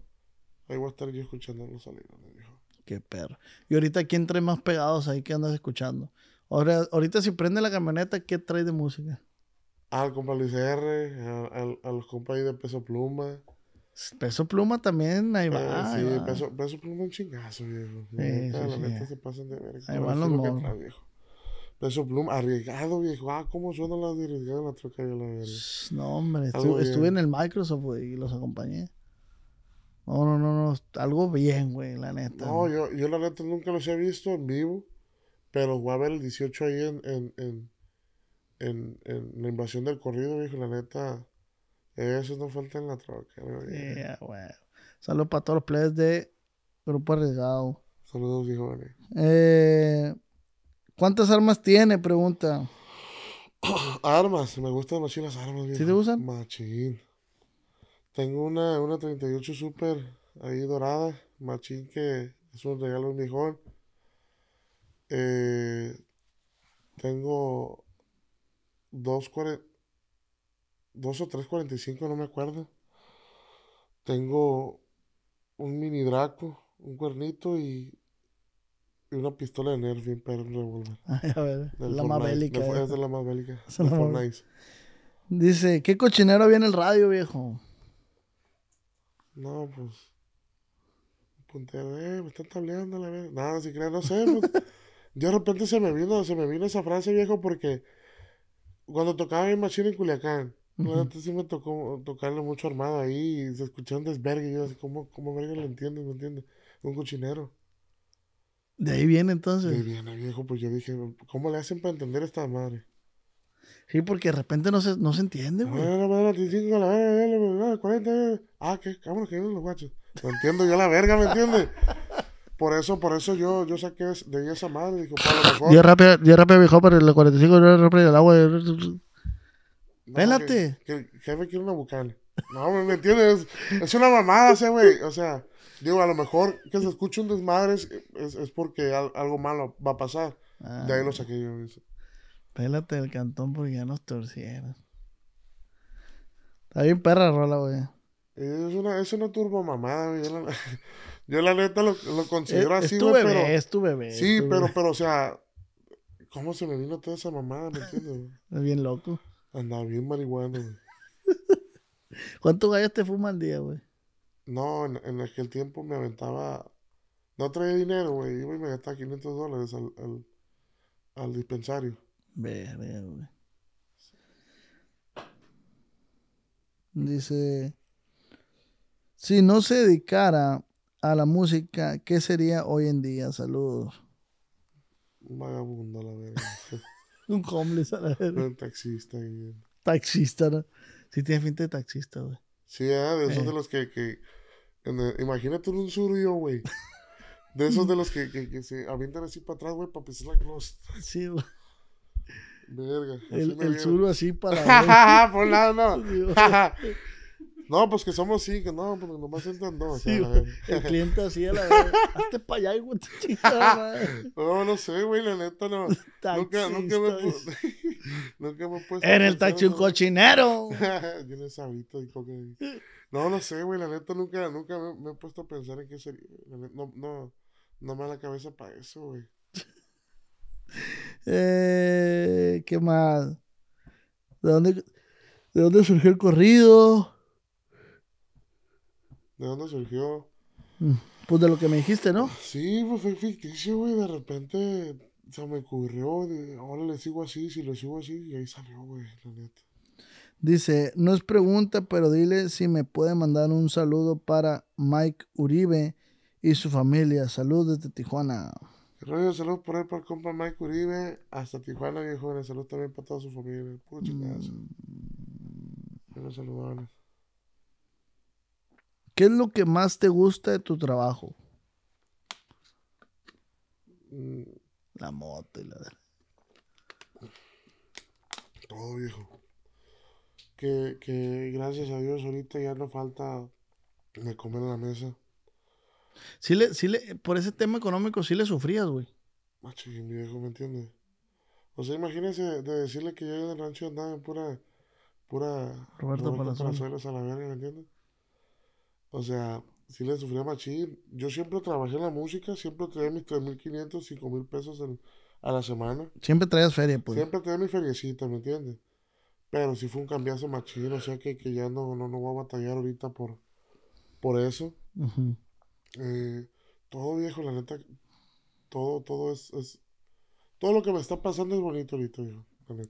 Ahí voy a estar yo escuchando los alegres, dijo. Qué perro. Y ahorita, ¿quién trae más pegados ahí que andas escuchando? Ahora, ahorita, si prende la camioneta, ¿qué trae de música? Al compa Luis R, al, al, a compa ahí de Peso Pluma. Peso pluma también, ahí eh, va. sí, ahí va. Peso, peso, pluma un chingazo, viejo. la neta se pasan de ver. Ahí van los monos. viejo. Peso pluma, arriesgado, viejo. Ah, cómo suena la de la troca de la verga. No, hombre, estuve, en el Microsoft güey, y los acompañé. No, no, no, no. Algo bien, güey, la neta. No, yo, yo la neta nunca los he visto en vivo. Pero voy a ver el 18 ahí en, en, en, en, en la invasión del corrido, viejo, la neta. Eso no falta en la troca. Saludos para todos los players de Grupo Arriesgado. Saludos, hijos. Eh, ¿Cuántas armas tiene? Pregunta. armas, me gustan las armas. ¿Sí te gustan? Machín. Tengo una, una 38 Super ahí dorada. Machín que es un regalo en eh, tengo dos, Dos o 3.45, no me acuerdo. Tengo un mini Draco, un cuernito y, una pistola de Nerf bien perro, un revólver. a ver, la más bélica. la Dice, ¿qué cochinero viene el radio, viejo? No, pues. Puntero, eh, me están tableando la verdad Nada, si crees, no sé. yo pues. de repente se me vino, se me vino esa frase, viejo, porque cuando tocaba en machine en Culiacán, antes sí me tocó tocarle mucho armado ahí y se escuchaba un desvergue. Y yo así, ¿cómo, cómo verga lo entiendes? ¿Me entiendes? Un cochinero. De ahí viene entonces. De ahí viene, viejo. Pues yo dije, ¿cómo le hacen para entender esta madre? Sí, porque de repente no se, no se entiende, güey. Ah, qué cabrón, que vienen los guachos. No entiendo yo la verga, ¿me entiende Por eso, por eso yo, yo saqué de esa madre. Dijo, para lo mejor. Yo rápido, rápido, viejo, para el 45 yo rápido el agua. Pélate. jefe quiere una bucal. No, ¿me entiendes? Es una mamada ese, güey. O sea, digo, a lo mejor que se escuche un desmadre es, es, porque algo malo va a pasar. de ahí lo ah. saqué yo. Pélate del cantón porque ya nos torcieron. Está bien perra rola, güey. Es una, es turbo mamada, güey. Yo la, neta lo, considero así, Es tu bebé, pero, es tu bebé. Sí, pero, pero, o sea, ¿cómo se me vino toda esa mamada? ¿Me entiendes, Es bien loco. Andaba bien marihuana, ¿Cuántos gallos te fuma al día, güey? No, en, aquel tiempo me aventaba. No traía dinero, güey. Iba y me gastaba 500 dólares al, dispensario. güey. Dice: Si no se dedicara a la música, ¿qué sería hoy en día? Saludos. Un vagabundo, la verdad un homeless a la Un taxista. Taxista, ¿no? Sí tiene finta de taxista, güey. Sí, ¿eh? de esos eh. de los que... que imagínate un surio, güey. De esos de los que, que, se avientan así para atrás, güey, para pisar la cross. Sí, güey. Verga. El, el así para. Por nada, no. No, pues que somos que no, pues nomás entran dos. Sí, el cliente así a la vez. Hazte para allá, güey, No, no sé, güey, la neta no. Nunca, nunca me nunca me he puesto. En el taxi un cochinero. ese ahorita y que. No, no sé, güey, la neta nunca, nunca me, he puesto a pensar en qué sería. No, no, no me da la cabeza para eso, güey. eh, qué mal. ¿De dónde, ¿De dónde surgió el corrido? ¿De dónde surgió? Mm, pues de lo que me dijiste, ¿no? Sí, pues fue ficticio, güey. De repente se me ocurrió, ahora le sigo así, si lo sigo así, y ahí salió, güey, la neta. Dice, no es pregunta, pero dile si me puede mandar un saludo para Mike Uribe y su familia. Saludos desde Tijuana. Rollo, saludos por él, por el compa Mike Uribe, hasta Tijuana, viejo. Saludos también para toda su familia. Puro chingazo. Mm. Saludables. ¿Qué es lo que más te gusta de tu trabajo? Mm. La moto y la... Todo viejo. Que, que gracias a Dios ahorita ya no falta de comer a la mesa. Sí le, sí le, por ese tema económico sí le sufrías, güey. Macho, ah, mi viejo, ¿me entiendes? O sea, imagínese de decirle que yo en el rancho andaba en pura, pura Roberto, Roberto Palazuelos a la verga, ¿me entiendes? O sea, si le sufría machín. Yo siempre trabajé en la música, siempre traía mis 3.500, 5.000 pesos a la semana. Siempre traías feria, pues. Siempre traía mi feriecita, ¿me entiendes? Pero si fue un cambiazo machín, o sea que, que ya no, no, voy a batallar ahorita por, por eso. Eh, todo viejo, la neta, todo, todo es, Todo lo que me está pasando es bonito ahorita, viejo,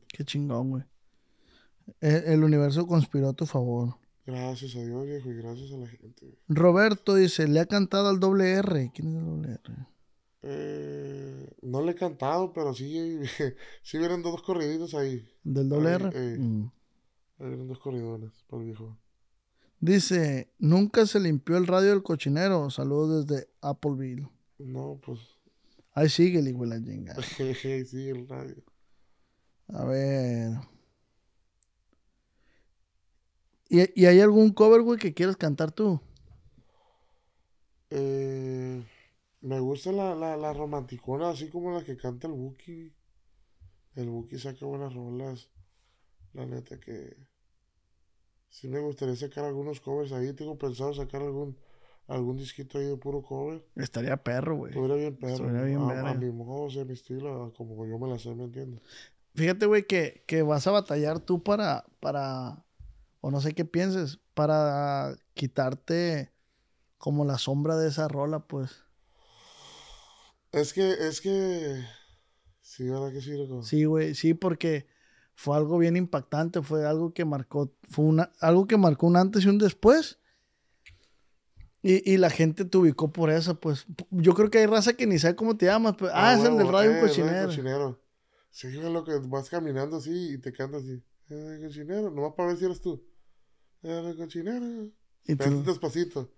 Qué chingón, güey. El, el universo conspiró a tu favor. Gracias a Dios, viejo, y gracias a la gente. Roberto dice, le ha cantado al doble R. ¿Quién es el doble R? Eh, no le he cantado, pero sí, sí vienen dos corriditos ahí. ¿Del doble R? Eh, mm. Ahí vienen dos para por viejo. Dice, nunca se limpió el radio del cochinero. Saludos desde Appleville. No, pues. Ahí sigue el igual la Ahí sigue el radio. A ver. ¿Y, hay algún cover, güey, que quieras cantar tú? Eh, me gusta la, la, la, romanticona, así como la que canta el Buki. El Buki saca buenas rolas. La neta que. Sí me gustaría sacar algunos covers ahí. Tengo pensado sacar algún algún disquito ahí de puro cover. Estaría perro, güey. Estaría bien perro. Ah, bien a, mi modo, o sea, mi estilo, ah, como yo me la sé, ¿me entiendes? Fíjate, güey, que, que, vas a batallar tú para, para o no sé qué pienses, para quitarte como la sombra de esa rola, pues. Es que, es que. Sí, ¿verdad que sí, Sí, güey, sí, porque fue algo bien impactante, fue algo que marcó, fue una, algo que marcó un antes y un después. Y, la gente te ubicó por eso, pues. Yo creo que hay raza que ni sabe cómo te llamas, pues. ah, ah, es el de radio eh, cochinero. cochinero. Sí, lo que vas caminando así y te cantas así el eh, cochinero, nomás para ver si eres tú. El eh, cochinero. Y despacito.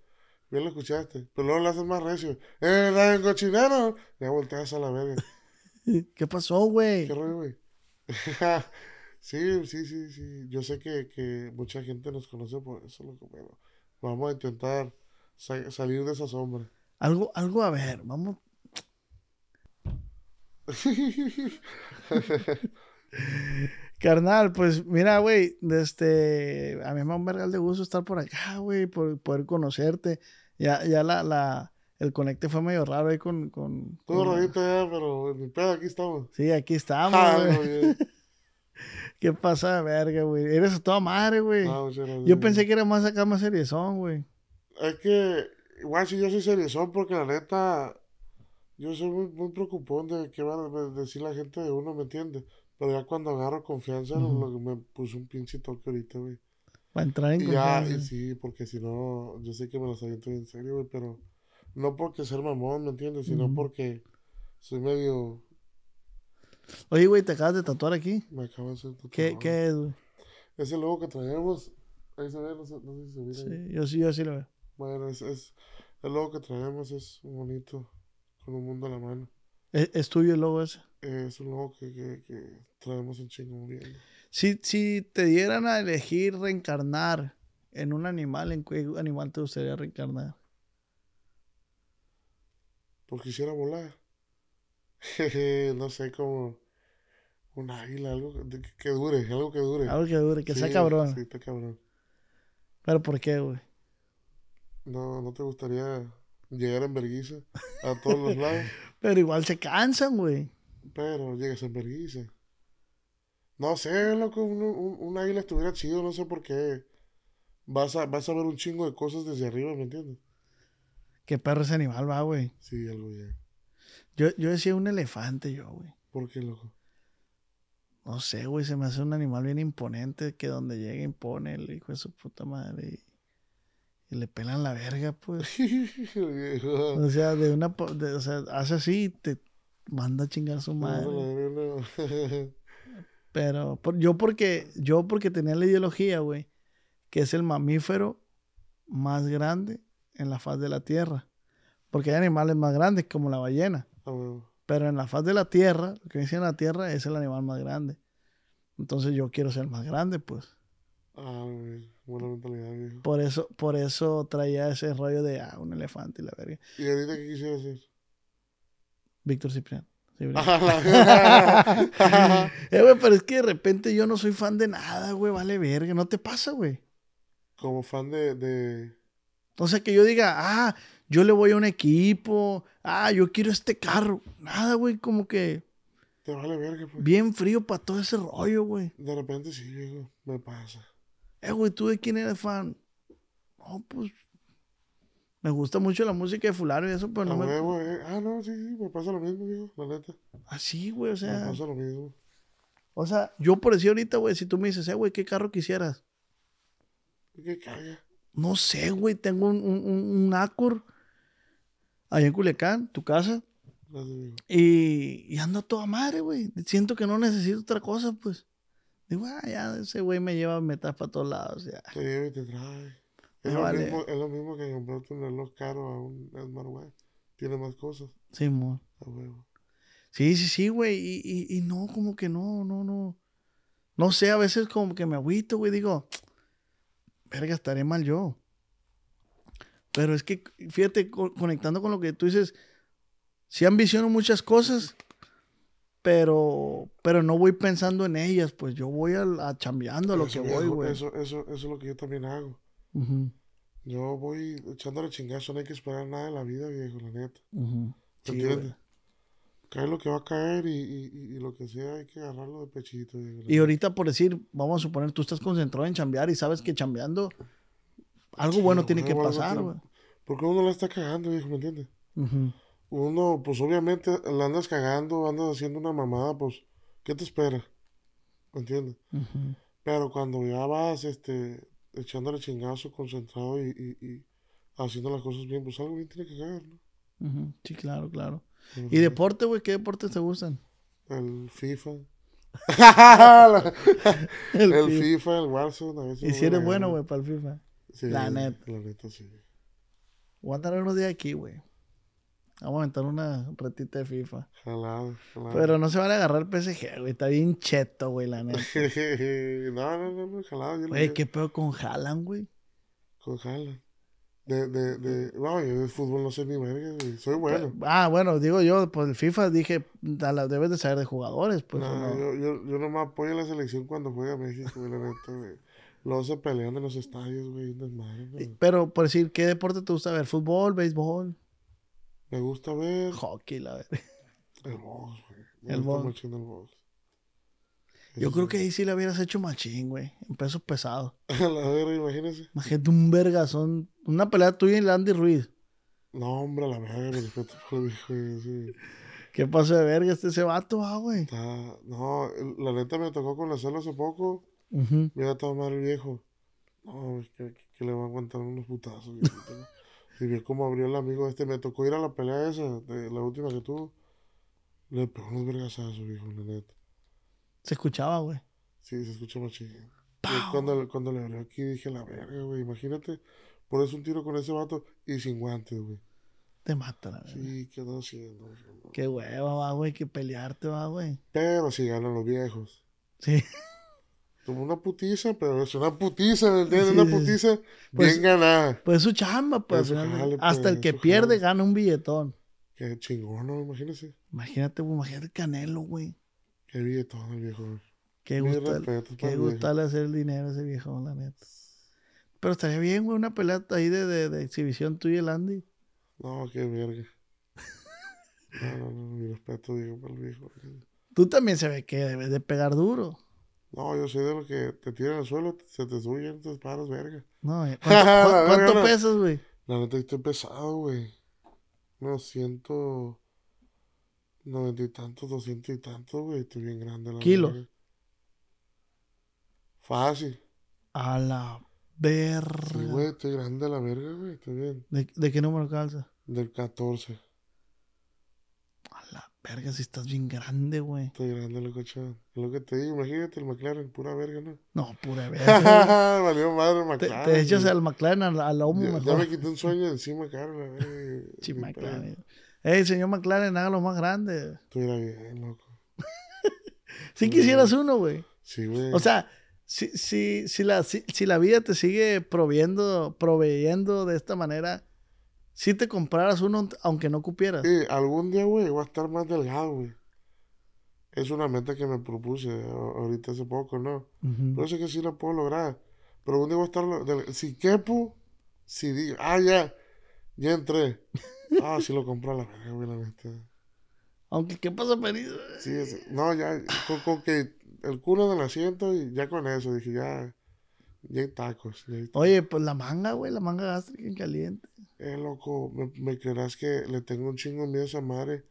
Bien lo escuchaste. Pero luego lo haces más recio. ¡Eh, cochinero! ha volteas a la verga. ¿Qué pasó, güey? ¿Qué rollo, güey? sí, sí, sí, sí. Yo sé que, que mucha gente nos conoce por eso, loco, pero vamos a intentar salir de esa sombra. Algo, algo, a ver, vamos. Carnal, pues mira, güey, este, a mí me da un vergal de gusto estar por acá, güey, por poder conocerte. Ya, ya la, la, el conecte fue medio raro ahí con... con Todo con ya, pero en mi pedo aquí estamos. Sí, aquí estamos, ah, güey. ¿Qué pasa de verga, güey? Eres toda madre, güey. Ah, yo pensé que era más acá, más seriezón, güey. Es que, igual si yo soy seriezón porque la neta, yo soy muy, preocupón de qué van a decir la gente de uno, ¿me entiendes? Pero ya cuando agarro confianza, lo, me puse un pinche toque ahorita, güey. Para entrar en confianza. Ya, sí, porque si no, yo sé que me las aviento en serio, güey, pero no porque ser mamón, ¿me entiendes? Sino porque soy medio. Oye, güey, ¿te acabas de tatuar aquí? Me acabo de hacer tatuar. ¿Qué, ¿Qué es, güey? Ese logo que traemos. Ahí se ve, no, sé, no sé si se ve. Sí, yo sí, yo sí lo veo. Bueno, es, es, el logo que traemos es bonito, con un mundo a la mano. es tuyo el logo ese? es un logo que, traemos en chingo bien Si, si te dieran a elegir reencarnar en un animal, ¿en qué animal te gustaría reencarnar? Pues quisiera volar. no sé, como un águila, algo que, dure, algo que dure. Algo que dure, que sea cabrón. Sí, está cabrón. ¿Pero por qué, güey? No, no te gustaría llegar en vergüenza a todos los lados. Pero igual se cansan, güey. Pero llega a ser vergüenza. No sé, loco, un, un, águila estuviera chido, no sé por qué. Vas a, a ver un chingo de cosas desde arriba, ¿me entiendes? Qué perro ese animal va, güey. Sí, algo ya. Yo, yo decía un elefante, yo, güey. ¿Por qué, loco? No sé, güey, se me hace un animal bien imponente que donde llega impone el hijo de su puta madre. Y, le pelan la verga, pues. o sea, de una... o sea, hace así te, manda a chingar su madre. Pero yo porque yo porque tenía la ideología, güey, que es el mamífero más grande en la faz de la Tierra. Porque hay animales más grandes como la ballena. Ah, Pero en la faz de la Tierra, lo que dicen en la Tierra es el animal más grande. Entonces yo quiero ser más grande, pues. Ah, buena mentalidad, Por eso, por eso traía ese rollo de ah, un elefante y la verga. ¿Y ahorita qué quisiera decir Víctor Cipriano. eh, güey, pero es que de repente yo no soy fan de nada, güey, vale verga, no te pasa, güey. Como fan de, de... O que yo diga, ah, yo le voy a un equipo, ah, yo quiero este carro. Nada, güey, como que... Te vale verga, pues. Bien frío para todo ese rollo, güey. De repente sí, güey, me pasa. Eh, güey, ¿tú de quién eres fan? No, pues me gusta mucho la música de fulano y eso, pero no me... Eh. Ah, no, sí, sí, me pasa lo mismo, digo, la neta. Así, ah, güey, o sea... Me pasa lo mismo. O sea, yo por decir ahorita, güey, si tú me dices, eh, güey, ¿qué carro quisieras? ¿Qué carro? No sé, güey, tengo un, un, un allá en Culiacán, tu casa. Gracias, y, y ando a toda madre, güey. Siento que no necesito otra cosa, pues. Digo, ah, ya, ese güey me lleva metas para todos lados. Ya. Te lleva y te trae. Es, lo, mismo, que comprar un reloj caro a un smartwatch. Tiene más cosas. Sí, amor. Sí, sí, sí, güey. Y, no, como que no, no, no. No sé, a veces como que me agüito, güey. Digo, verga, estaré mal yo. Pero es que, fíjate, conectando con lo que tú dices, sí ambiciono muchas cosas, pero, pero no voy pensando en ellas. Pues yo voy a, a lo que voy, güey. eso, eso es lo que yo también hago. Yo voy echándole chingazo, no hay que esperar nada de la vida, viejo, la neta. ¿Me entiendes? Cae lo que va a caer y, lo que sea, hay que agarrarlo de pechito. y ahorita, por decir, vamos a suponer, tú estás concentrado en chambear y sabes que chambeando algo bueno tiene que pasar, Porque uno la está cagando, viejo, ¿me entiendes? Uno, pues obviamente la andas cagando, andas haciendo una mamada, pues, ¿qué te espera? ¿Me entiendes? Pero cuando ya vas, este, echándole chingazo, concentrado y, y, y, haciendo las cosas bien, pues algo bien tiene que cagar, ¿no? Sí, claro, claro. ¿Y deporte, güey? ¿Qué deportes te gustan? El FIFA. el, FIFA. el Warzone. A veces y si eres bueno, güey, para el FIFA. la neta. La neta, sí. Voy a andar unos días aquí, güey. Vamos a aventar una ratita de FIFA. Jalado, jalado. Pero no se van a agarrar el PSG, güey. Está bien cheto, güey, la neta. no, no, no, no, Güey, qué pedo con Jalan, güey. Con Jalan? De, de, de, no, yo de fútbol no sé ni verga, soy bueno. ah, bueno, digo yo, pues el FIFA dije, debes de saber de jugadores, pues. No, no? Yo, yo, yo, apoyo a la selección cuando juega México, güey, la neta, güey. Luego se pelean en los estadios, güey, desmadre. Pero, por decir, ¿qué deporte te gusta ver? ¿Fútbol, béisbol? Me gusta ver. Hockey, la verdad. El boss, güey. Me gusta el boss. Yo creo este. que ahí sí le hubieras hecho machín, güey. En pesos pesados. la verga, imagínese. Imagínate un vergazón. Una pelea tuya y Landy Ruiz. No, hombre, la verga, respeto por sí. ¿Qué pasó de verga este ese vato, ah, güey? Está... No, la neta me tocó con la celo hace poco. Me iba a tomar el viejo. No, es que, que, que, le va a aguantar unos putazos. Y vi cómo abrió el amigo este. Me tocó ir a la pelea esa, de la última que tuvo. Le pegó unos su viejo, la neta. Se escuchaba, güey. Sí, se escuchaba más Y Cuando, cuando le abrió aquí dije, la verga, güey, imagínate. Pones un tiro con ese vato y sin guantes, güey. Te mata, la verga. Sí, quedó haciendo. Qué hueva, va, güey, que pelearte va, güey. Pero si ganan los viejos. Sí. Como una putiza, pero es una putiza, en el una putiza Pues, bien ganada. Pues su chamba, pues. pues, pues hasta el que pierde gana un billetón. Qué chingón, ¿no? Imagínese. Imagínate, imagínate Canelo, güey. Qué billetón el viejo. Qué, gusto qué gustarle hacer el dinero a ese viejo, la neta. Pero estaría bien, güey, una pelea ahí de, de, exhibición Tú y el Andy. No, qué verga. no, no, no, mi respeto, digo, para el viejo. Tú también se ve que debes de pegar duro. No, yo soy de los que te tiran al suelo, se te suben tus paros, verga. No, eh, ¿cuánto, ¿cuánto, pesas, güey? La neta, estoy pesado, güey. No, ciento noventa y tantos, doscientos y tantos, güey. Estoy bien grande. La ¿Kilos? Verga. Fácil. A la verga. güey, estoy grande a la verga, güey. Estoy bien. ¿De, ¿De qué número calza? Del 14. A la verga, si estás bien grande, güey. Estoy grande, chaval. Lo que te digo, imagínate el McLaren, pura verga, ¿no? No, pura verga. Valió madre McLaren. Te, echas al McLaren al, la homo ya, Ya me quité un sueño encima, carga. güey. Sí, McLaren. Ey, señor McLaren, hágalo más grande. Estuviera bien, loco. si sí quisieras uno, güey. Sí, güey. O sea, si, si, si, la, si, si la vida te sigue proveyendo de esta manera si te compraras uno aunque no cupieras. Sí, algún día, güey, voy a estar más delgado, güey. Es una meta que me propuse ahorita hace poco, ¿no? Pero sé que sí la puedo lograr. Pero algún día voy a estar... Del... Si quepo, si digo... Ah, ya. Ya entré. Ah, sí lo compré la verga, güey, la Aunque qué pasa, perito Sí, no, ya. Con, que el culo del asiento y ya con eso. Dije, ya. Ya hay tacos. Oye, pues la manga, güey, la manga gástrica en caliente. Eh, loco, me, me creerás que le tengo un chingo miedo a esa madre.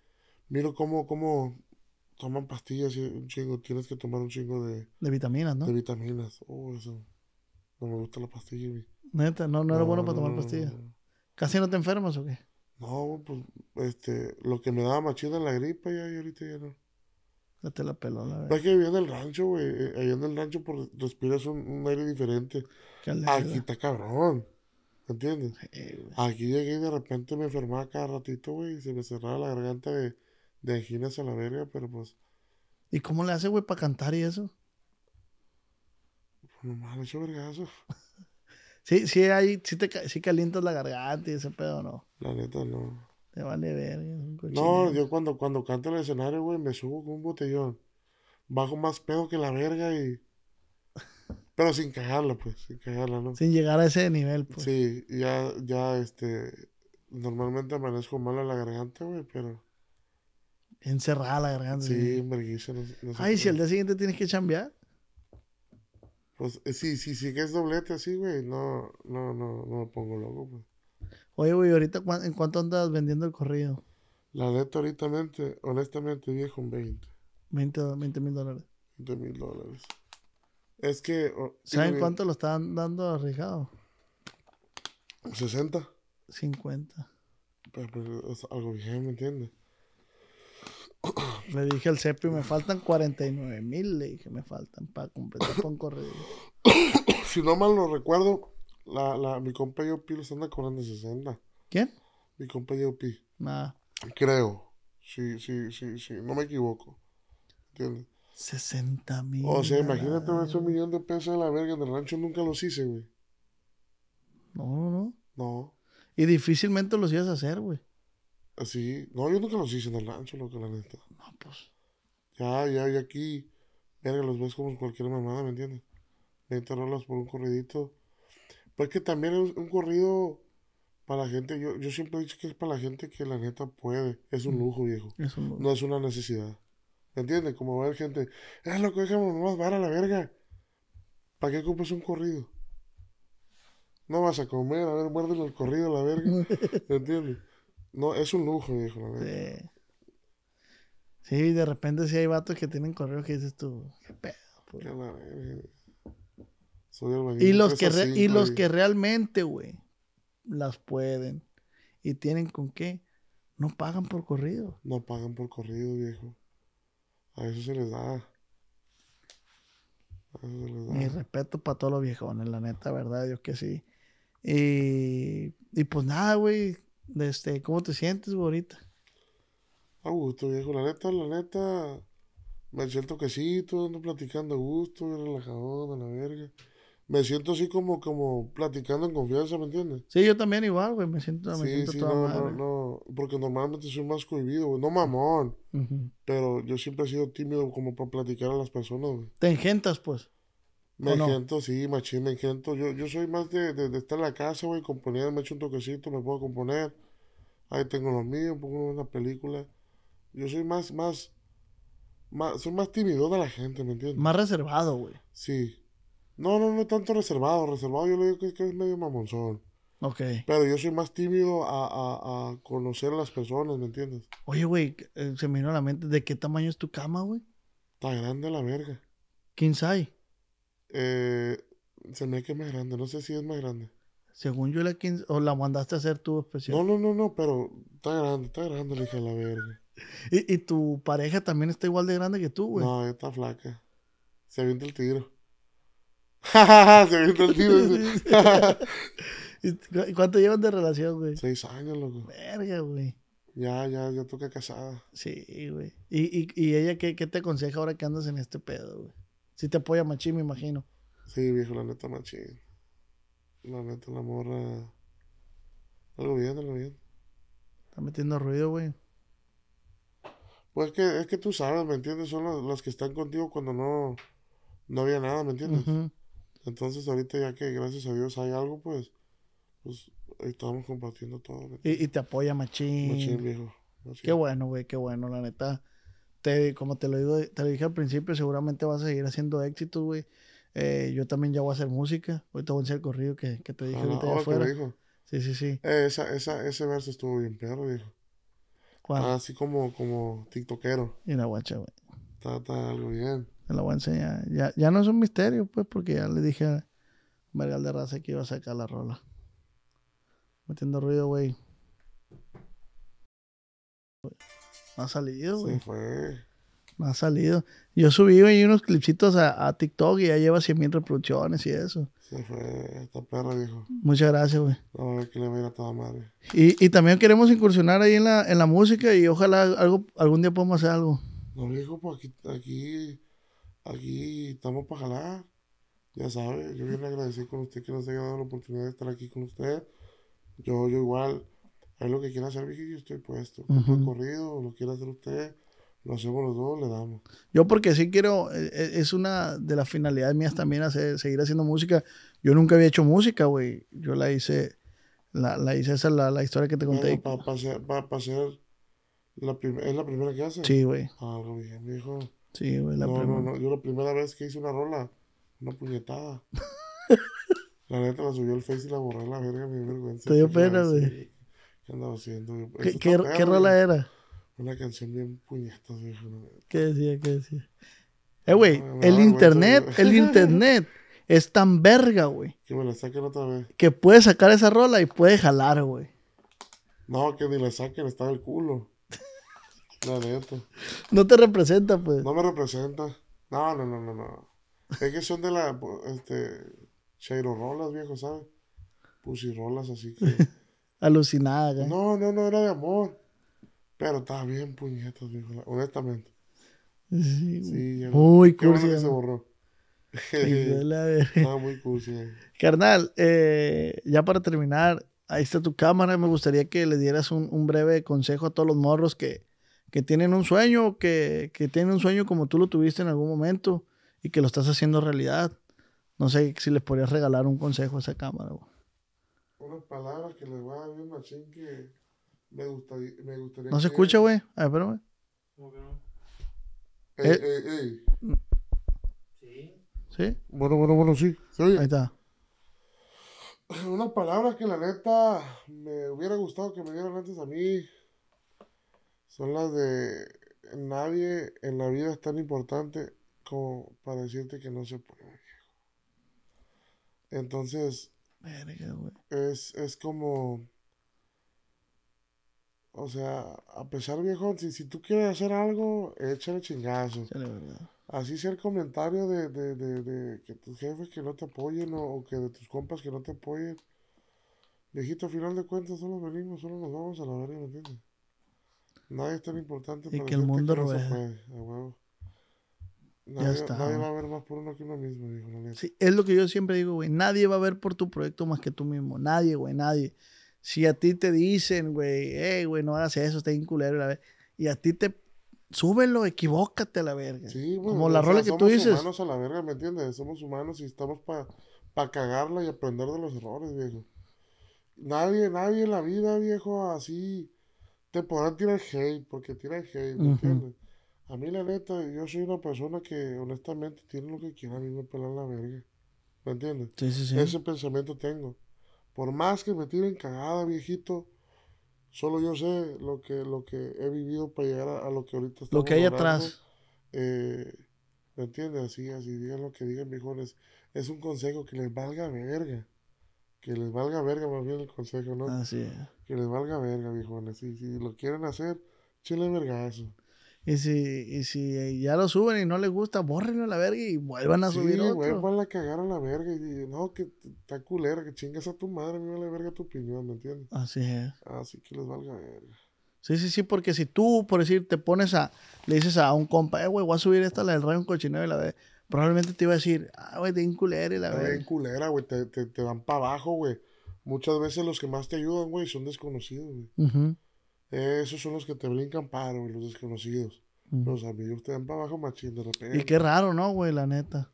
Miro cómo, cómo toman pastillas un chingo. Tienes que tomar un chingo de... De vitaminas, ¿no? De vitaminas. Oh, eso. No me gusta la pastilla, güey. Neta, no, no, era bueno para tomar pastillas. ¿Casi no te enfermas o qué? No, pues, este, lo que me daba más era la gripa ya, y ahorita ya no. Date la peló que vivía en el rancho, güey. Eh, ahí en el rancho por, pues, respiras un, aire diferente. Aquí está cabrón. ¿Entiendes? Aquí llegué y de repente me enfermaba cada ratito, güey. Y se me cerraba la garganta de, de anginas a la verga, pero pues. ¿Y cómo le hace, güey, para cantar y eso? Pues nomás mames, hecho vergazo. sí, sí, hay, sí, te, sí calientas la garganta y ese pedo, ¿no? La neta, no. Te vale verga. No, yo cuando, cuando canto en el escenario, güey, me subo con un botellón. Bajo más pedo que la verga y. Pero sin cagarla, pues, sin cagarla, ¿no? Sin llegar a ese nivel, pues. Sí, ya, ya, este. Normalmente amanezco mal a la garganta, güey, pero. Encerrada la garganta. Sí, vergüenza. No, Ay, si el día siguiente tienes que chambear. Pues eh, sí, sí, sí que es doblete así, güey. No, no, no, no me pongo loco, pues. Oye, güey, ahorita en cuánto andas vendiendo el corrido? La neta, ahorita, honestamente, viejo, en 20. 20 mil dólares. 20 mil dólares. Es que... ¿Saben cuánto lo están dando arriesgado? 60. 50. Pero, es algo viejo, ¿me entiendes? Le dije al CEPI, me faltan 49 mil, le dije, me faltan para completar con corrido. si no mal lo recuerdo, la, la, mi compa Yopi les anda cobrando 60. ¿Quién? Mi compa Yopi. Nada. Ah. Creo. Sí, sí, sí, sí. No me equivoco. ¿Entiendes? 60 mil. O sea, imagínate verse un millón de pesos de la verga. En el rancho nunca los hice, güey. No, no, no. No. Y difícilmente los ibas a hacer, güey. Así. Ah, no, yo nunca los hice en el rancho, lo que la neta. No, pues. Ya, ya, ya aquí. Verga, los ves como cualquier mamada, ¿me entiendes? Me rolas por un corridito. Pues que también es un corrido para la gente, yo, yo siempre he dicho que es para la gente que la neta puede. Es un lujo, viejo. No es una necesidad. ¿Entiendes? Como va a haber gente, ah, loco, déjame nomás bar a la verga. ¿Para qué compras un corrido? No vas a comer, a ver, muérdelo el corrido a la verga. ¿Entiendes? No, es un lujo, viejo, la Sí. de repente sí hay vatos que tienen correo, que dices tú, qué pedo. Pues". Y los, que y los que realmente, güey, las pueden y tienen con qué, no pagan por corrido. No pagan por corrido, viejo. A eso se les da. A Mi respeto para todos los viejones, la neta, ¿verdad? Dios que sí. Y, pues nada, güey. Este, ¿Cómo te sientes, güey, A gusto, viejo. La neta, la neta. Me que el toquecito, ando platicando a gusto, relajado, de la verga me siento así como, como platicando en confianza, ¿me entiendes? Sí, yo también igual, güey, me siento, me sí, sí, toda no, No, no, porque normalmente soy más cohibido, güey, no mamón, pero yo siempre he sido tímido como para platicar a las personas, güey. ¿Te engentas, pues? Me engento, sí, machín, me engento. Yo, yo soy más de, de, estar en la casa, güey, componiendo. me echo un toquecito, me puedo componer. Ahí tengo los míos, pongo una película. Yo soy más, más, más, soy más tímido de la gente, ¿me entiendes? Más reservado, güey. Sí. No, no, no tanto reservado. Reservado yo le digo que, es medio mamonzón. Ok. Pero yo soy más tímido a, a, a conocer a las personas, ¿me entiendes? Oye, güey, eh, se me vino a la mente, ¿de qué tamaño es tu cama, güey? Está grande la verga. ¿Quién sabe? Eh, se me ve que es más grande, no sé si es más grande. Según yo la quince o la mandaste a hacer tú especial. No, no, no, no, pero está grande, está grande la hija de la verga. ¿Y, ¿Y, tu pareja también está igual de grande que tú, güey? No, está flaca. Se avienta el tiro. se avienta el tiro. ¿Cuánto llevan de relación, güey? Seis años, loco. Verga, güey. Ya, ya, ya toca casada. Sí, güey. ¿Y, y, y ella qué, qué, te aconseja ahora que andas en este pedo, güey? Si te apoya machín, me imagino. Sí, viejo, la neta machín. La neta, la morra... Algo bien, algo bien. Está metiendo ruido, güey. Pues es que, es que tú sabes, ¿me entiendes? Son las que están contigo cuando no, no había nada, ¿me entiendes? Entonces ahorita ya que gracias a Dios hay algo, pues, pues estamos compartiendo todo. Y, y te apoya Machín. Machín, viejo. Qué bueno, güey, qué bueno, la neta. como te lo, digo, te dije al principio, seguramente vas a seguir haciendo éxitos, güey. Eh, yo también ya voy a hacer música. Ahorita voy a hacer el corrido que, que te dije ah, no, oh, afuera. Dijo. Sí, sí, sí. Eh, esa, esa, ese verso estuvo bien perro, viejo. ¿Cuál? Así como, como tiktokero. Y la guacha, güey. Está, está algo bien. Me la voy a enseñar. Ya, no es un misterio, pues, porque ya le dije a Margal de Raza que iba a sacar la rola. Metiendo ruido, güey. No ha salido, güey. Sí, fue. No ha salido. Yo subí unos clipsitos a, TikTok y ya lleva 100 mil reproducciones y eso. Sí, fue. Esta perra, viejo. Muchas gracias, güey. No, que le mira toda madre. Y, también queremos incursionar ahí en la, música y ojalá algo, algún día podamos hacer algo. No, viejo, pues aquí aquí estamos para jalar. Ya sabes, yo quiero agradecer con usted que nos haya dado la oportunidad de estar aquí con usted. Yo, yo igual, es lo que quiera hacer, Vicky, yo estoy puesto. corrido, lo quiere hacer usted, lo hacemos los dos, le damos. Yo porque sí quiero, e, e, es una de las finalidades mías también hacer, seguir haciendo música. Yo nunca había hecho música, güey. Yo la hice, la, hice esa, la, la, historia que te conté. Va para pasar la es la primera que hace. Sí, güey. Ah, bien, viejo. Sí, güey, no, No, no, yo la primera vez que hice una rola, una puñetada. la neta la subió al Face y la borré la verga, mi vergüenza. Te dio ah, pena, güey. ¿Qué andaba haciendo? ¿Qué, rola era? Una canción bien puñeta, güey. ¿Qué decía? ¿Qué decía? Eh, güey, el internet, el internet es tan verga, güey. Que me la saquen otra vez. Que puede sacar esa rola y puede jalar, güey. No, que ni la saquen, está el culo. La neta. No te representa, pues. No me representa. No, no, no, no, no. Es que son de la, este, Cheiro Rolas, viejo, ¿sabes? Pussy Rolas, así que... Alucinada, güey. No, no, no, era de amor. Pero está bien, puñetas, viejo, honestamente. Sí, sí ya Muy no. cursi. Qué que se borró. Estaba muy cursi. Eh. Carnal, eh, ya para terminar, ahí está tu cámara. Me gustaría que le dieras un breve consejo a todos los morros que, que tienen un sueño, que, que tienen un sueño como tú lo tuviste en algún momento y que lo estás haciendo realidad. No sé si les podrías regalar un consejo a esa cámara. Unas palabras que les va a dar machín que me, gustaría, No se escucha, güey. A ver, espérame. ¿Cómo que no? Ey, eh, ey, eh. eh, ey. ¿Sí? ¿Sí? Bueno, bueno, bueno, sí. ¿Sí? Ahí está. Unas palabras que la neta me hubiera gustado que me dieran antes a mí son las de nadie en la vida es tan importante como para decirte que no se puede. Entonces, es, es como... O sea, a pesar, viejo, si, si tú quieres hacer algo, échale chingazo. Así sea el comentario de, que tus jefes que no te apoyen o, que de tus compas que no te apoyen. Viejito, al final de cuentas, solo venimos, solo nos vamos a la verga, ¿me entiendes? Nadie es tan importante y que el mundo rodea ya está. Nadie va a ver más por uno que uno mismo, es lo que yo siempre digo, güey. Nadie va a ver por tu proyecto más que tú mismo. Nadie, güey, nadie. Si a ti te dicen, güey, hey, güey, no hagas eso, está bien la Y a ti te. Súbelo, equivócate a la verga. Sí, güey. Como la rola que tú dices. Somos humanos a la verga, ¿me entiendes? Somos humanos y estamos para pa cagarla y aprender de los errores, viejo. Nadie, nadie en la vida, viejo, así te podrán tirar hate, porque tiran hate, ¿me entiendes? A mí, la neta, yo soy una persona que honestamente tiene lo que quiera, a mí me pelan la verga. ¿Me entiendes? Sí, sí, sí. Ese pensamiento tengo. Por más que me tiren cagada, viejito, solo yo sé lo que, lo que he vivido para llegar a, lo que ahorita estoy. Lo que hay atrás. Eh, ¿Me entiendes? Así, así, digan lo que digan, mejores. Es un consejo que les valga verga. Que les valga verga, más bien el consejo, ¿no? Así es. Que les valga verga, viejones. Y si lo quieren hacer, chile vergazo. Y si, y si eh, ya lo suben y no les gusta, bórrenlo a la verga y vuelvan a subir otro. Sí, vuelvan a cagar a la verga. Y, no, que está culera, que chingas a tu madre, a mí me la verga tu opinión, ¿me entiendes? Así es. Así que les valga verga. Sí, sí, sí, porque si tú, por decir, te pones a, le dices a un compa, eh, güey, voy a subir esta, la del rayo un cochinero y la de probablemente te iba a decir, ah, güey, te y la verdad. Te enculera, güey, te, te, te van para abajo, güey. Muchas veces los que más te ayudan, güey, son desconocidos, güey. Esos son los que te brincan paro, güey, los desconocidos. Los amigos te dan para abajo machín de repente. Y qué raro, ¿no, güey? La neta.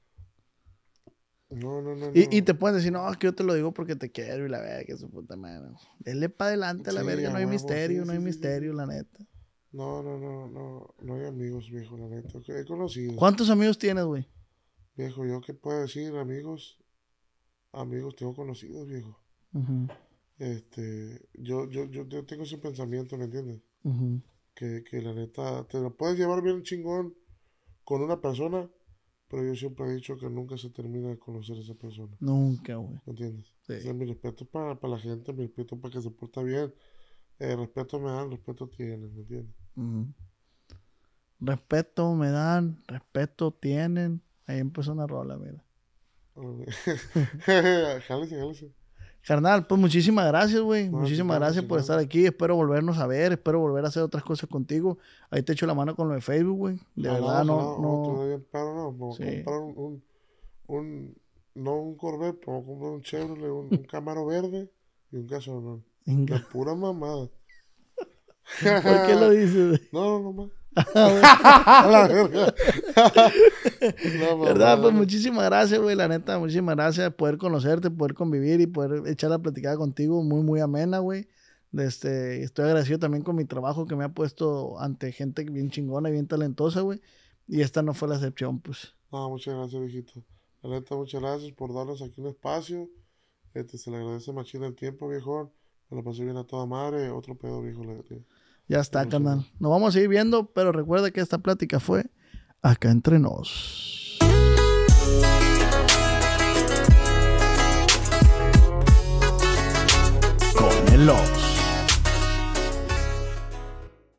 No, no, no. Y, y te pueden decir, no, que yo te lo digo porque te quiero y la verga, que su puta madre. Dele pa' adelante a la verga, no hay misterio, no hay misterio, la neta. No, no, no, no, no hay amigos, viejo, la neta. He conocido. ¿Cuántos amigos tienes, güey? Viejo, ¿yo qué puedo decir, amigos? Amigos, tengo conocidos, viejo. Este, yo, yo, yo, tengo ese pensamiento, ¿me entiendes? que, que la neta, te lo puedes llevar bien chingón con una persona, pero yo siempre he dicho que nunca se termina de conocer a esa persona. Nunca, güey. ¿Me entiendes? Sí. mi respeto para, para, la gente, mi respeto para que se porta bien. Eh, respeto me dan, respeto tienen, ¿me entiendes? Respeto me dan, respeto tienen, Ahí empezó una rola, mira. jálese, jálese. Carnal, pues muchísimas gracias, güey. muchísimas gracias por estar aquí. Espero volvernos a ver. Espero volver a hacer otras cosas contigo. Ahí te echo la mano con lo de Facebook, güey. De verdad, no. No, no, paro, no. Vamos sí. comprar un, un, No un Corvette, pero a comprar un Chevrolet, un, un Camaro verde y un no La pura mamada. ¿Por qué lo dices, güey? No, no, no. Ah, ¿Verdad? Pues muchísimas gracias, güey. La neta, muchísimas gracias poder conocerte, poder convivir y poder echar la platicada contigo muy, muy amena, güey. Este, estoy agradecido también con mi trabajo que me ha puesto ante gente bien chingona y bien talentosa, güey. Y esta no fue la excepción, pues. No, muchas gracias, viejito. La neta, muchas gracias por darnos aquí un espacio. Este, se le agradece machín el tiempo, viejo. Me lo pasé bien a toda madre. Otro pedo, viejo, ya está, canal. Nos vamos a ir viendo, pero recuerda que esta plática fue acá entre nos. Con el